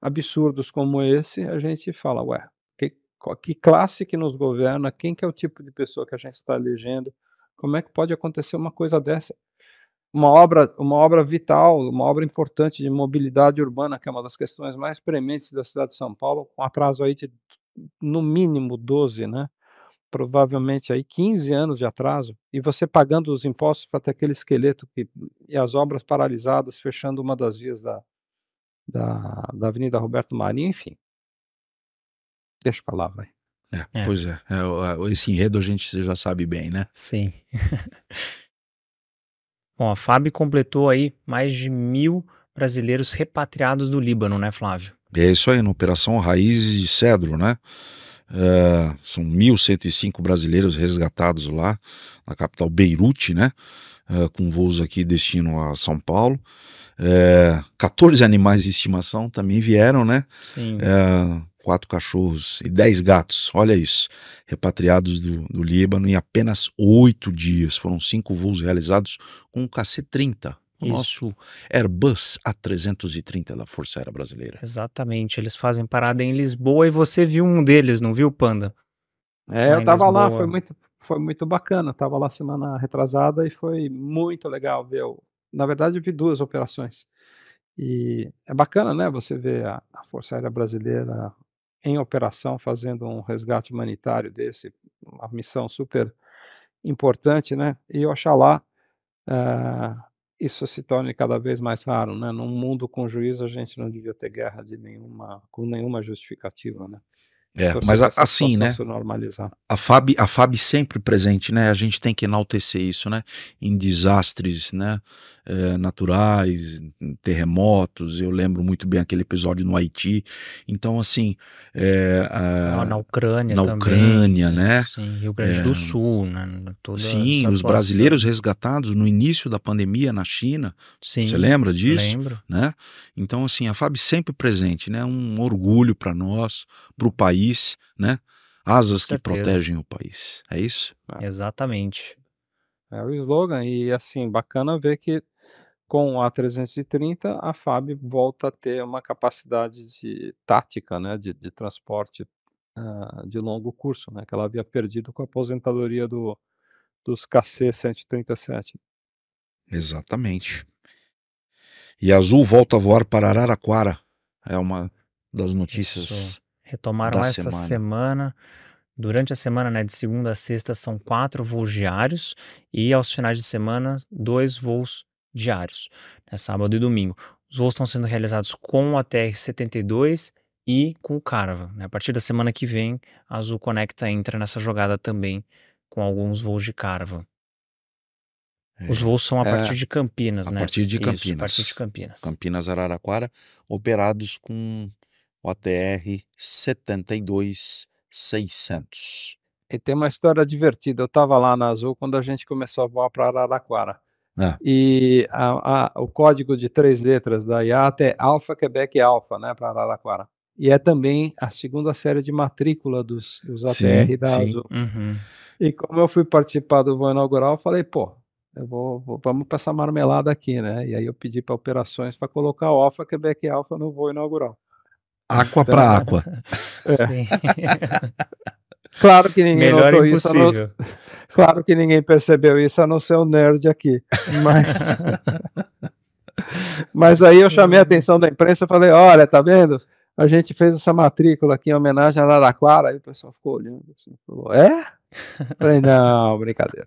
absurdos como esse, a gente fala, ué, que, que classe que nos governa? Quem que é o tipo de pessoa que a gente está elegendo? Como é que pode acontecer uma coisa dessa? Uma obra, uma obra vital, uma obra importante de mobilidade urbana, que é uma das questões mais prementes da cidade de São Paulo, com atraso aí de no mínimo 12, né? Provavelmente aí 15 anos de atraso, e você pagando os impostos para ter aquele esqueleto que, e as obras paralisadas, fechando uma das vias da, da, da Avenida Roberto Marinho, enfim. Deixa pra lá, vai. É, é. Pois é, é esse enredo a gente já sabe bem, né? Sim. <laughs> Bom, a FAB completou aí mais de mil brasileiros repatriados do Líbano, né, Flávio? É isso aí, na Operação Raízes de Cedro, né? Uh, são 1.105 brasileiros resgatados lá na capital Beirute, né? É, com voos aqui destino a São Paulo. É, uh, 14 animais de estimação também vieram, né? Sim. Uh, quatro cachorros e dez gatos, olha isso, repatriados do, do Líbano em apenas oito dias. Foram cinco voos realizados com o KC-30, o Isso. nosso Airbus A330 da Força Aérea Brasileira. Exatamente, eles fazem parada em Lisboa e você viu um deles, não viu, Panda? É, eu tava Lisboa. lá, foi muito, foi muito bacana, estava tava lá semana retrasada e foi muito legal ver. o na verdade, eu vi duas operações. E é bacana, né, você ver a, a Força Aérea Brasileira em operação fazendo um resgate humanitário desse, uma missão super importante, né? E eu Oxalá uh, isso se torne cada vez mais raro, né? Num mundo com juízo a gente não devia ter guerra de nenhuma, com nenhuma justificativa, né? É, então, mas a, assim, né? A FAB, a FAB sempre presente, né? A gente tem que enaltecer isso, né? Em desastres, né? É, naturais, terremotos. Eu lembro muito bem aquele episódio no Haiti. Então, assim, é, a, ah, na Ucrânia, na também, Ucrânia, né? né? Sim, Rio Grande é, do Sul, né? Toda sim, os brasileiros resgatados no início da pandemia na China. Sim, você lembra disso? Lembro. Né? Então, assim, a FAB sempre presente, né? Um orgulho para nós, para o país país, né? Asas que protegem o país. É isso? É. Exatamente. É o slogan. E assim, bacana ver que com a 330 a FAB volta a ter uma capacidade de tática, né? De, de transporte uh, de longo curso, né? Que ela havia perdido com a aposentadoria do, dos KC 137. Exatamente. E Azul volta a voar para Araraquara. É uma das notícias retomaram da essa semana. semana. Durante a semana, né, de segunda a sexta, são quatro voos diários e aos finais de semana, dois voos diários, né, sábado e domingo. Os voos estão sendo realizados com a TR-72 e com o Carva. Né? A partir da semana que vem, a Azul Conecta entra nessa jogada também com alguns voos de Carva. Os é. voos são a é, partir é, de Campinas, a né? A partir de Campinas. Isso, a partir de Campinas. Campinas Araraquara, operados com OTR 72600. E tem uma história divertida. Eu estava lá na Azul quando a gente começou a voar para Araraquara. É. E a, a, o código de três letras da IATA é Alfa Quebec Alfa, né, para Araraquara. E é também a segunda série de matrícula dos, dos ATR sim, da sim. Azul. Uhum. E como eu fui participar do voo inaugural, eu falei, pô, eu vou, vou vamos para essa marmelada aqui, né? E aí eu pedi para operações para colocar o Quebec Alfa no voo inaugural. Aqua para água. Então, <laughs> é. <laughs> Claro que ninguém Melhor notou impossível. isso. Não... Claro que ninguém percebeu isso, a não ser o um nerd aqui. Mas... <laughs> Mas aí eu chamei a uhum. atenção da imprensa e falei, olha, tá vendo? A gente fez essa matrícula aqui em homenagem a Araraquara. Aí o pessoal ficou olhando assim, falou, é? falei, não, brincadeira.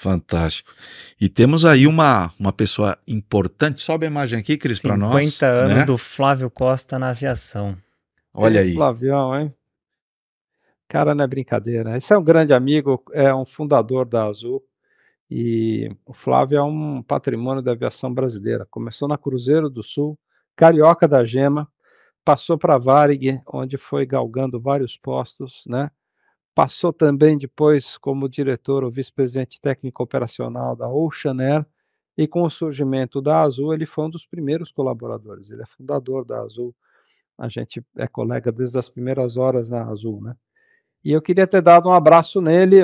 Fantástico. E temos aí uma, uma pessoa importante. Sobe a imagem aqui, Cris, para nós. 50 anos né? do Flávio Costa na aviação. Olha aí. Flavião, hein? Cara, não é brincadeira. Né? Esse é um grande amigo, é um fundador da Azul. E o Flávio é um patrimônio da aviação brasileira. Começou na Cruzeiro do Sul, carioca da Gema, passou para Varig, onde foi galgando vários postos, né? Passou também depois como diretor ou vice-presidente técnico operacional da Ocean Air e com o surgimento da Azul, ele foi um dos primeiros colaboradores. Ele é fundador da Azul. A gente é colega desde as primeiras horas na Azul, né? E eu queria ter dado um abraço nele.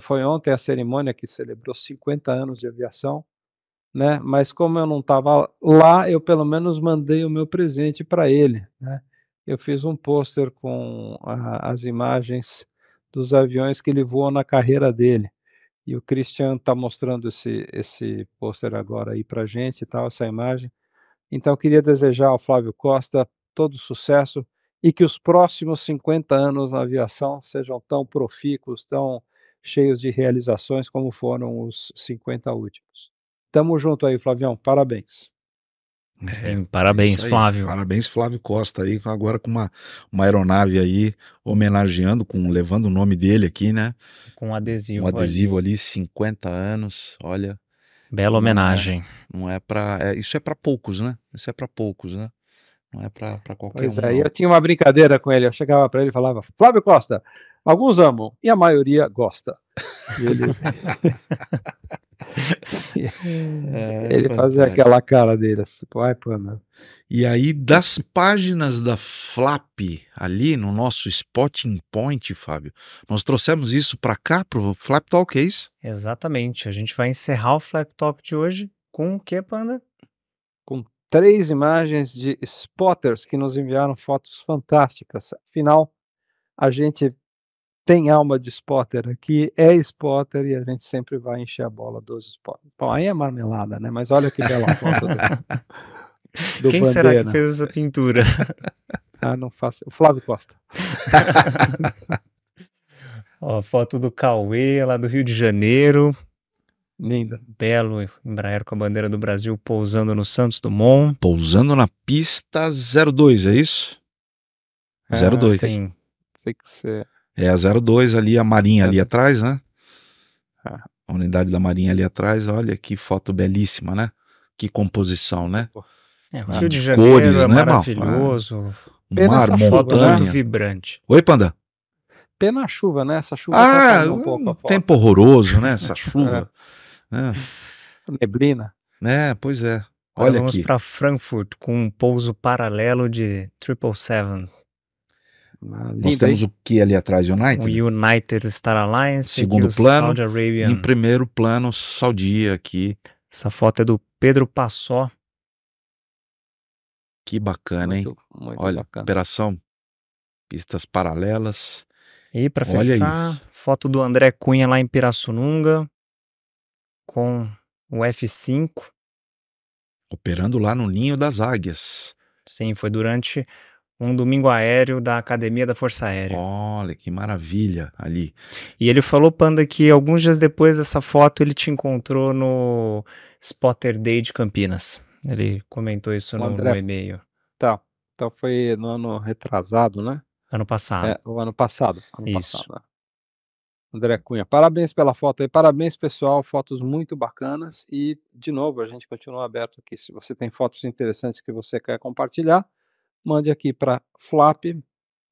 Foi ontem a cerimônia que celebrou 50 anos de aviação, né? Mas como eu não estava lá, eu pelo menos mandei o meu presente para ele, né? Eu fiz um pôster com a, as imagens dos aviões que ele voa na carreira dele. E o Christian está mostrando esse, esse pôster agora aí para gente e tal, essa imagem. Então, queria desejar ao Flávio Costa todo sucesso e que os próximos 50 anos na aviação sejam tão profícuos, tão cheios de realizações como foram os 50 últimos. Tamo junto aí, Flavião. Parabéns. É, parabéns, é Flávio. Parabéns, Flávio Costa aí, agora com uma, uma aeronave aí, homenageando, com levando o nome dele aqui, né? Com um adesivo. Um adesivo ali, ali 50 anos, olha. Bela é homenagem. Não é, é para isso é para poucos, né? Isso é para poucos, né? Não é para qualquer pois um. É, eu tinha uma brincadeira com ele, eu chegava para ele e falava: Flávio Costa, alguns amam e a maioria gosta. E ele... <laughs> <laughs> É, ele é fazia aquela cara dele, vai, assim, ai, E aí, das páginas da Flap, ali no nosso Spotting Point, Fábio, nós trouxemos isso para cá, pro Flap Talk, é isso? Exatamente. A gente vai encerrar o Flap Talk de hoje com o que, Panda? Com três imagens de spotters que nos enviaram fotos fantásticas. Afinal, a gente tem alma de spotter aqui, é spotter e a gente sempre vai encher a bola dos spotters. Bom, aí é marmelada, né? Mas olha que bela foto do, <laughs> do Quem Bandeira. será que fez essa pintura? <laughs> ah, não faço. O Flávio Costa. <laughs> Ó, foto do Cauê lá do Rio de Janeiro. Linda. Belo Embraer com a bandeira do Brasil pousando no Santos Dumont. Pousando na pista 02, é isso? Ah, 02. Sim. Tem que ser. É a 02 ali, a Marinha ali é. atrás, né? É. A unidade da Marinha ali atrás, olha que foto belíssima, né? Que composição, né? É, o ah, Rio de Janeiro cores, é né, maravilhoso. É. mar, montanha. Foto né? vibrante. Oi, Panda. Pena a chuva, né? Essa chuva ah, tá um, pouco, tempo horroroso, né? <laughs> Essa chuva. é. Né? <laughs> Neblina. É, pois é. Olha Agora vamos para Frankfurt com um pouso paralelo de 777. Nós temos o que ali atrás, United? O United Star Alliance. Segundo plano. Em primeiro plano, Saudia aqui. Essa foto é do Pedro Passó. Que bacana, hein? Muito Olha, bacana. operação, pistas paralelas. E para fechar, foto do André Cunha lá em Pirassununga com o F5. Operando lá no ninho das águias. Sim, foi durante um domingo aéreo da Academia da Força Aérea. Olha, que maravilha ali. E ele falou, Panda, que alguns dias depois dessa foto ele te encontrou no Spotter Day de Campinas. Ele comentou isso no, André, no e-mail. Tá, então foi no ano retrasado, né? Ano passado. É, o ano passado. Ano isso. Passado, é. André Cunha, parabéns pela foto aí, parabéns pessoal, fotos muito bacanas e de novo a gente continua aberto aqui. Se você tem fotos interessantes que você quer compartilhar, mande aqui para Flap.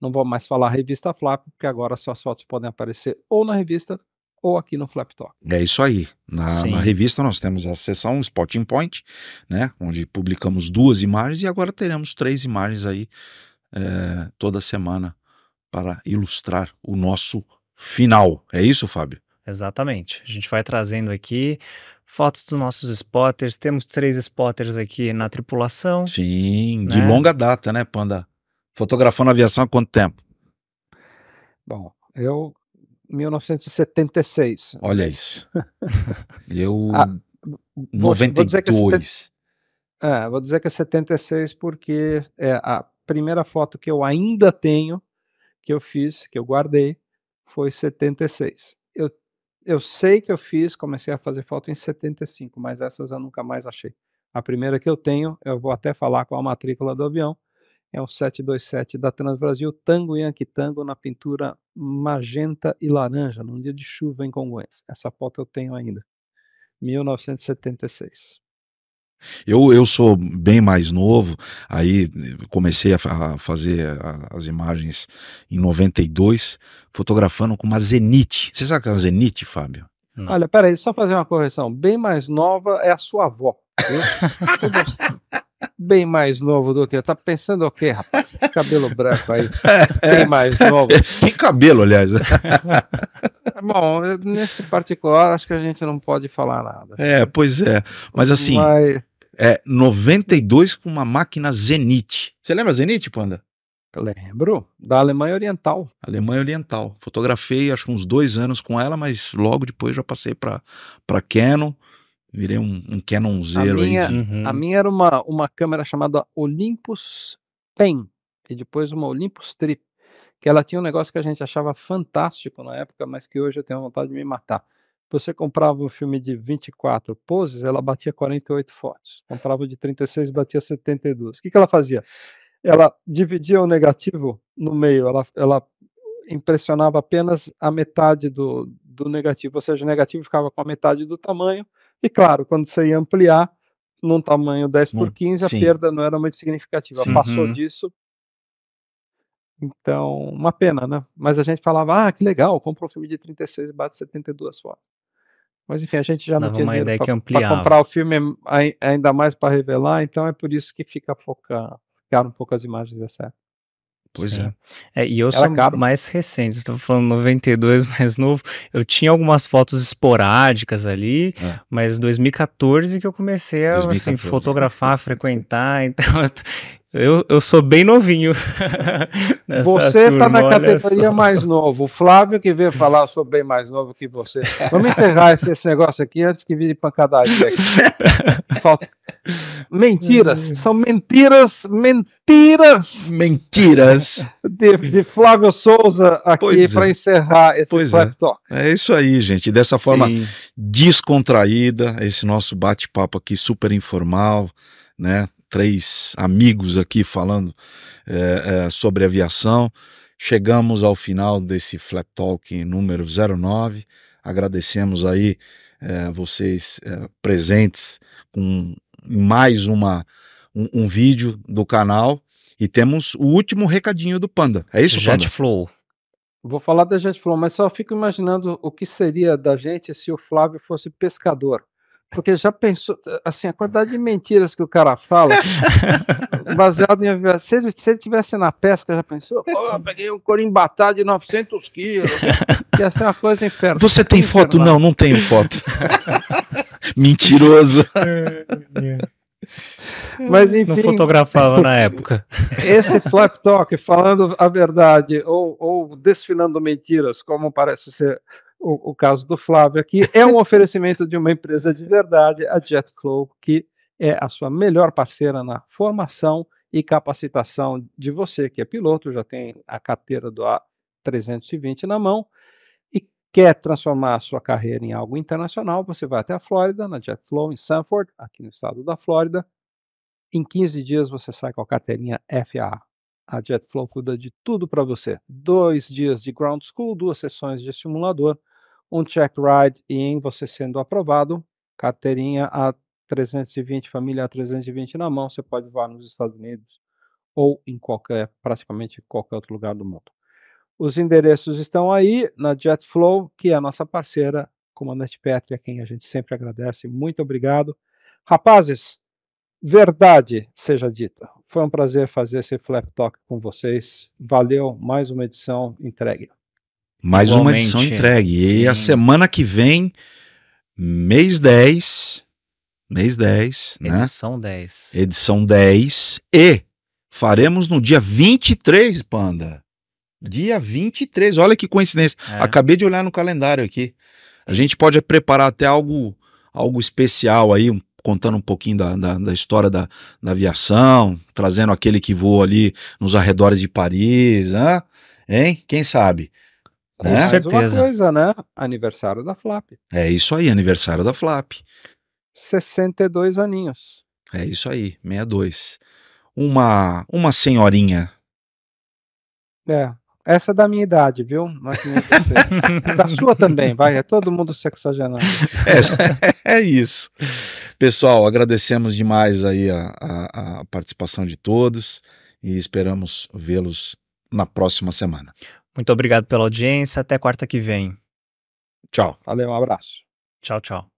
Não vou mais falar revista Flap, porque agora suas fotos podem aparecer ou na revista ou aqui no Flap Talk. É isso aí. Na, na, revista nós temos a seção Spotting Point, né, onde publicamos duas imagens e agora teremos três imagens aí é, toda semana para ilustrar o nosso final. É isso, Fábio? Exatamente. A gente vai trazendo aqui fotos dos nossos spotters. Temos três spotters aqui na tripulação. Sim, né? de longa data, né, Panda? Fotografando aviação há quanto tempo? Bom, eu 1976. Olha isso. <laughs> eu ah, 92. Vou, vou é, é, vou dizer que é 76 porque é a primeira foto que eu ainda tenho, que eu fiz, que eu guardei, foi 76 eu sei que eu fiz, comecei a fazer foto em 75, mas essas eu nunca mais achei. A primeira que eu tenho, eu vou até falar com a matrícula do avião, é um 727 da Transbrasil Tango Yankee Tango na pintura magenta e laranja, num dia de chuva em Congonhas. Essa foto eu tenho ainda. 1976. Eu, eu sou bem mais novo, aí eh, comecei a, a fazer a, as imagens em 92, fotografando com uma Zenit. Você sabe o que é uma Zenite, Fábio? Não. Olha, peraí, só fazer uma correção. Bem mais nova é a sua avó bem mais novo do que eu. Tá pensando o okay, quê, rapaz? Cabelo branco aí. <laughs> Bem mais novo. Que cabelo, aliás. <laughs> Bom, nesse particular, acho que a gente não pode falar nada. É, pois é. Mas assim, Mas... é 92 com uma máquina Zenit. Você lembra Zenit, Panda? lembro, da Alemanha Oriental. Alemanha Oriental. Fotografei acho que uns dois anos com ela, mas logo depois já passei para Canon. Virei um, um Canon Zero a minha, aí. De... Uhum. A minha era uma, uma câmera chamada Olympus Pen e depois uma Olympus Trip, que ela tinha um negócio que a gente achava fantástico na época, mas que hoje eu tenho vontade de me matar. Você comprava um filme de 24 poses, ela batia 48 fotos. Comprava de 36, batia 72. O que, que ela fazia? Ela dividia o negativo no meio, ela, ela impressionava apenas a metade do, do negativo, ou seja, o negativo ficava com a metade do tamanho e claro, quando você ia ampliar num tamanho 10 por 15, Sim. a perda não era muito significativa. Sim. Passou uhum. disso. Então, uma pena, né? Mas a gente falava, ah, que legal, comprou um filme de 36 e bate 72 fotos. Mas enfim, a gente já não, não tinha uma ideia para comprar o filme ainda mais para revelar, então é por isso que fica um ficaram poucas imagens dessa época. Pois Sim. é. é. E eu Ela sou acaba. mais recente, estou falando 92, <laughs> mais novo. Eu tinha algumas fotos esporádicas ali, é. mas 2014 que eu comecei a assim, fotografar, frequentar. <laughs> Então eu, eu sou bem novinho. <laughs> você está na categoria mais novo. O Flávio que veio falar, sou bem mais novo que você. Vamos encerrar esse, esse negócio aqui antes que vire pancadaria. Falta, Mentiras, hum. são mentiras, mentiras. Mentiras. De, de Flávio Souza aqui é. para encerrar esse pois é. Talk. É isso aí, gente. Dessa Sim. forma descontraída, esse nosso bate-papo aqui super informal, né? Três amigos aqui falando é, é, sobre aviação. Chegamos ao final desse Flap Talk número 09. Agradecemos aí é, vocês é, presentes com mais uma, um, um, vídeo do canal e temos o último recadinho do Panda. É isso, Jet Panda? Flow. Vou falar da Jet Flow, mas só fico imaginando o que seria da gente se o Flávio fosse pescador. Porque já pensou, assim, a quantidade de mentiras que o cara fala, <laughs> baseado em. Se ele, se ele tivesse na pesca, já pensou? peguei um corimbatá de 900 quilos. <laughs> Ia ser uma coisa infernal. Você tem foto? Infernal. Não, não tenho foto. <laughs> Mentiroso. <laughs> É, é. Mas enfim. Não fotografava na época. Esse flap talk, falando a verdade ou, ou desfilando mentiras, como parece ser o, o, caso do Flávio aqui, é um oferecimento de uma empresa de verdade, a JetFlow, que é a sua melhor parceira na formação e capacitação de você que é piloto, já tem a carteira do A320 na mão Quer transformar a sua carreira em algo internacional, você vai até a Flórida, na JetFlow, em Sanford, aqui no estado da Flórida. Em 15 dias você sai com a carteirinha FAA. A JetFlow cuida de tudo para você. Dois dias de ground school, duas sessões de simulador, um check ride e em você sendo aprovado, carteirinha a 320, família a 320 na mão, você pode voar nos Estados Unidos ou em qualquer, praticamente qualquer outro lugar do mundo. Os endereços estão aí na JetFlow, que é a nossa parceira, comandante Petri, a quem a gente sempre agradece. Muito obrigado. Rapazes, verdade seja dita. Foi um prazer fazer esse Flap Talk com vocês. Valeu, mais uma edição entregue. Mais Igualmente, uma edição entregue. Sim. E a semana que vem, mês 10, mês 10, né? Edição né? 10. Edição 10 e faremos no dia 23, Panda. Dia 23, olha que coincidência. É. Acabei de olhar no calendário aqui. A gente pode preparar até algo, algo especial aí, um contando um pouquinho da, da, da história da, da, aviação, trazendo aquele que voa ali nos arredores de Paris, né? hein? Quem sabe? Com né? certeza. Uma coisa, né? Aniversário da FLAP. É isso aí, aniversário da FLAP. 62 aninhos. É isso aí, 62. Uma, uma senhorinha. É, essa é da minha idade, viu? da sua também, vai. É todo mundo sexagenário. <laughs> É, é isso. Pessoal, agradecemos demais aí a, a, a participação de todos e esperamos vê-los na próxima semana. Muito obrigado pela audiência. Até quarta que vem. Tchau. Valeu, um abraço. Tchau, tchau.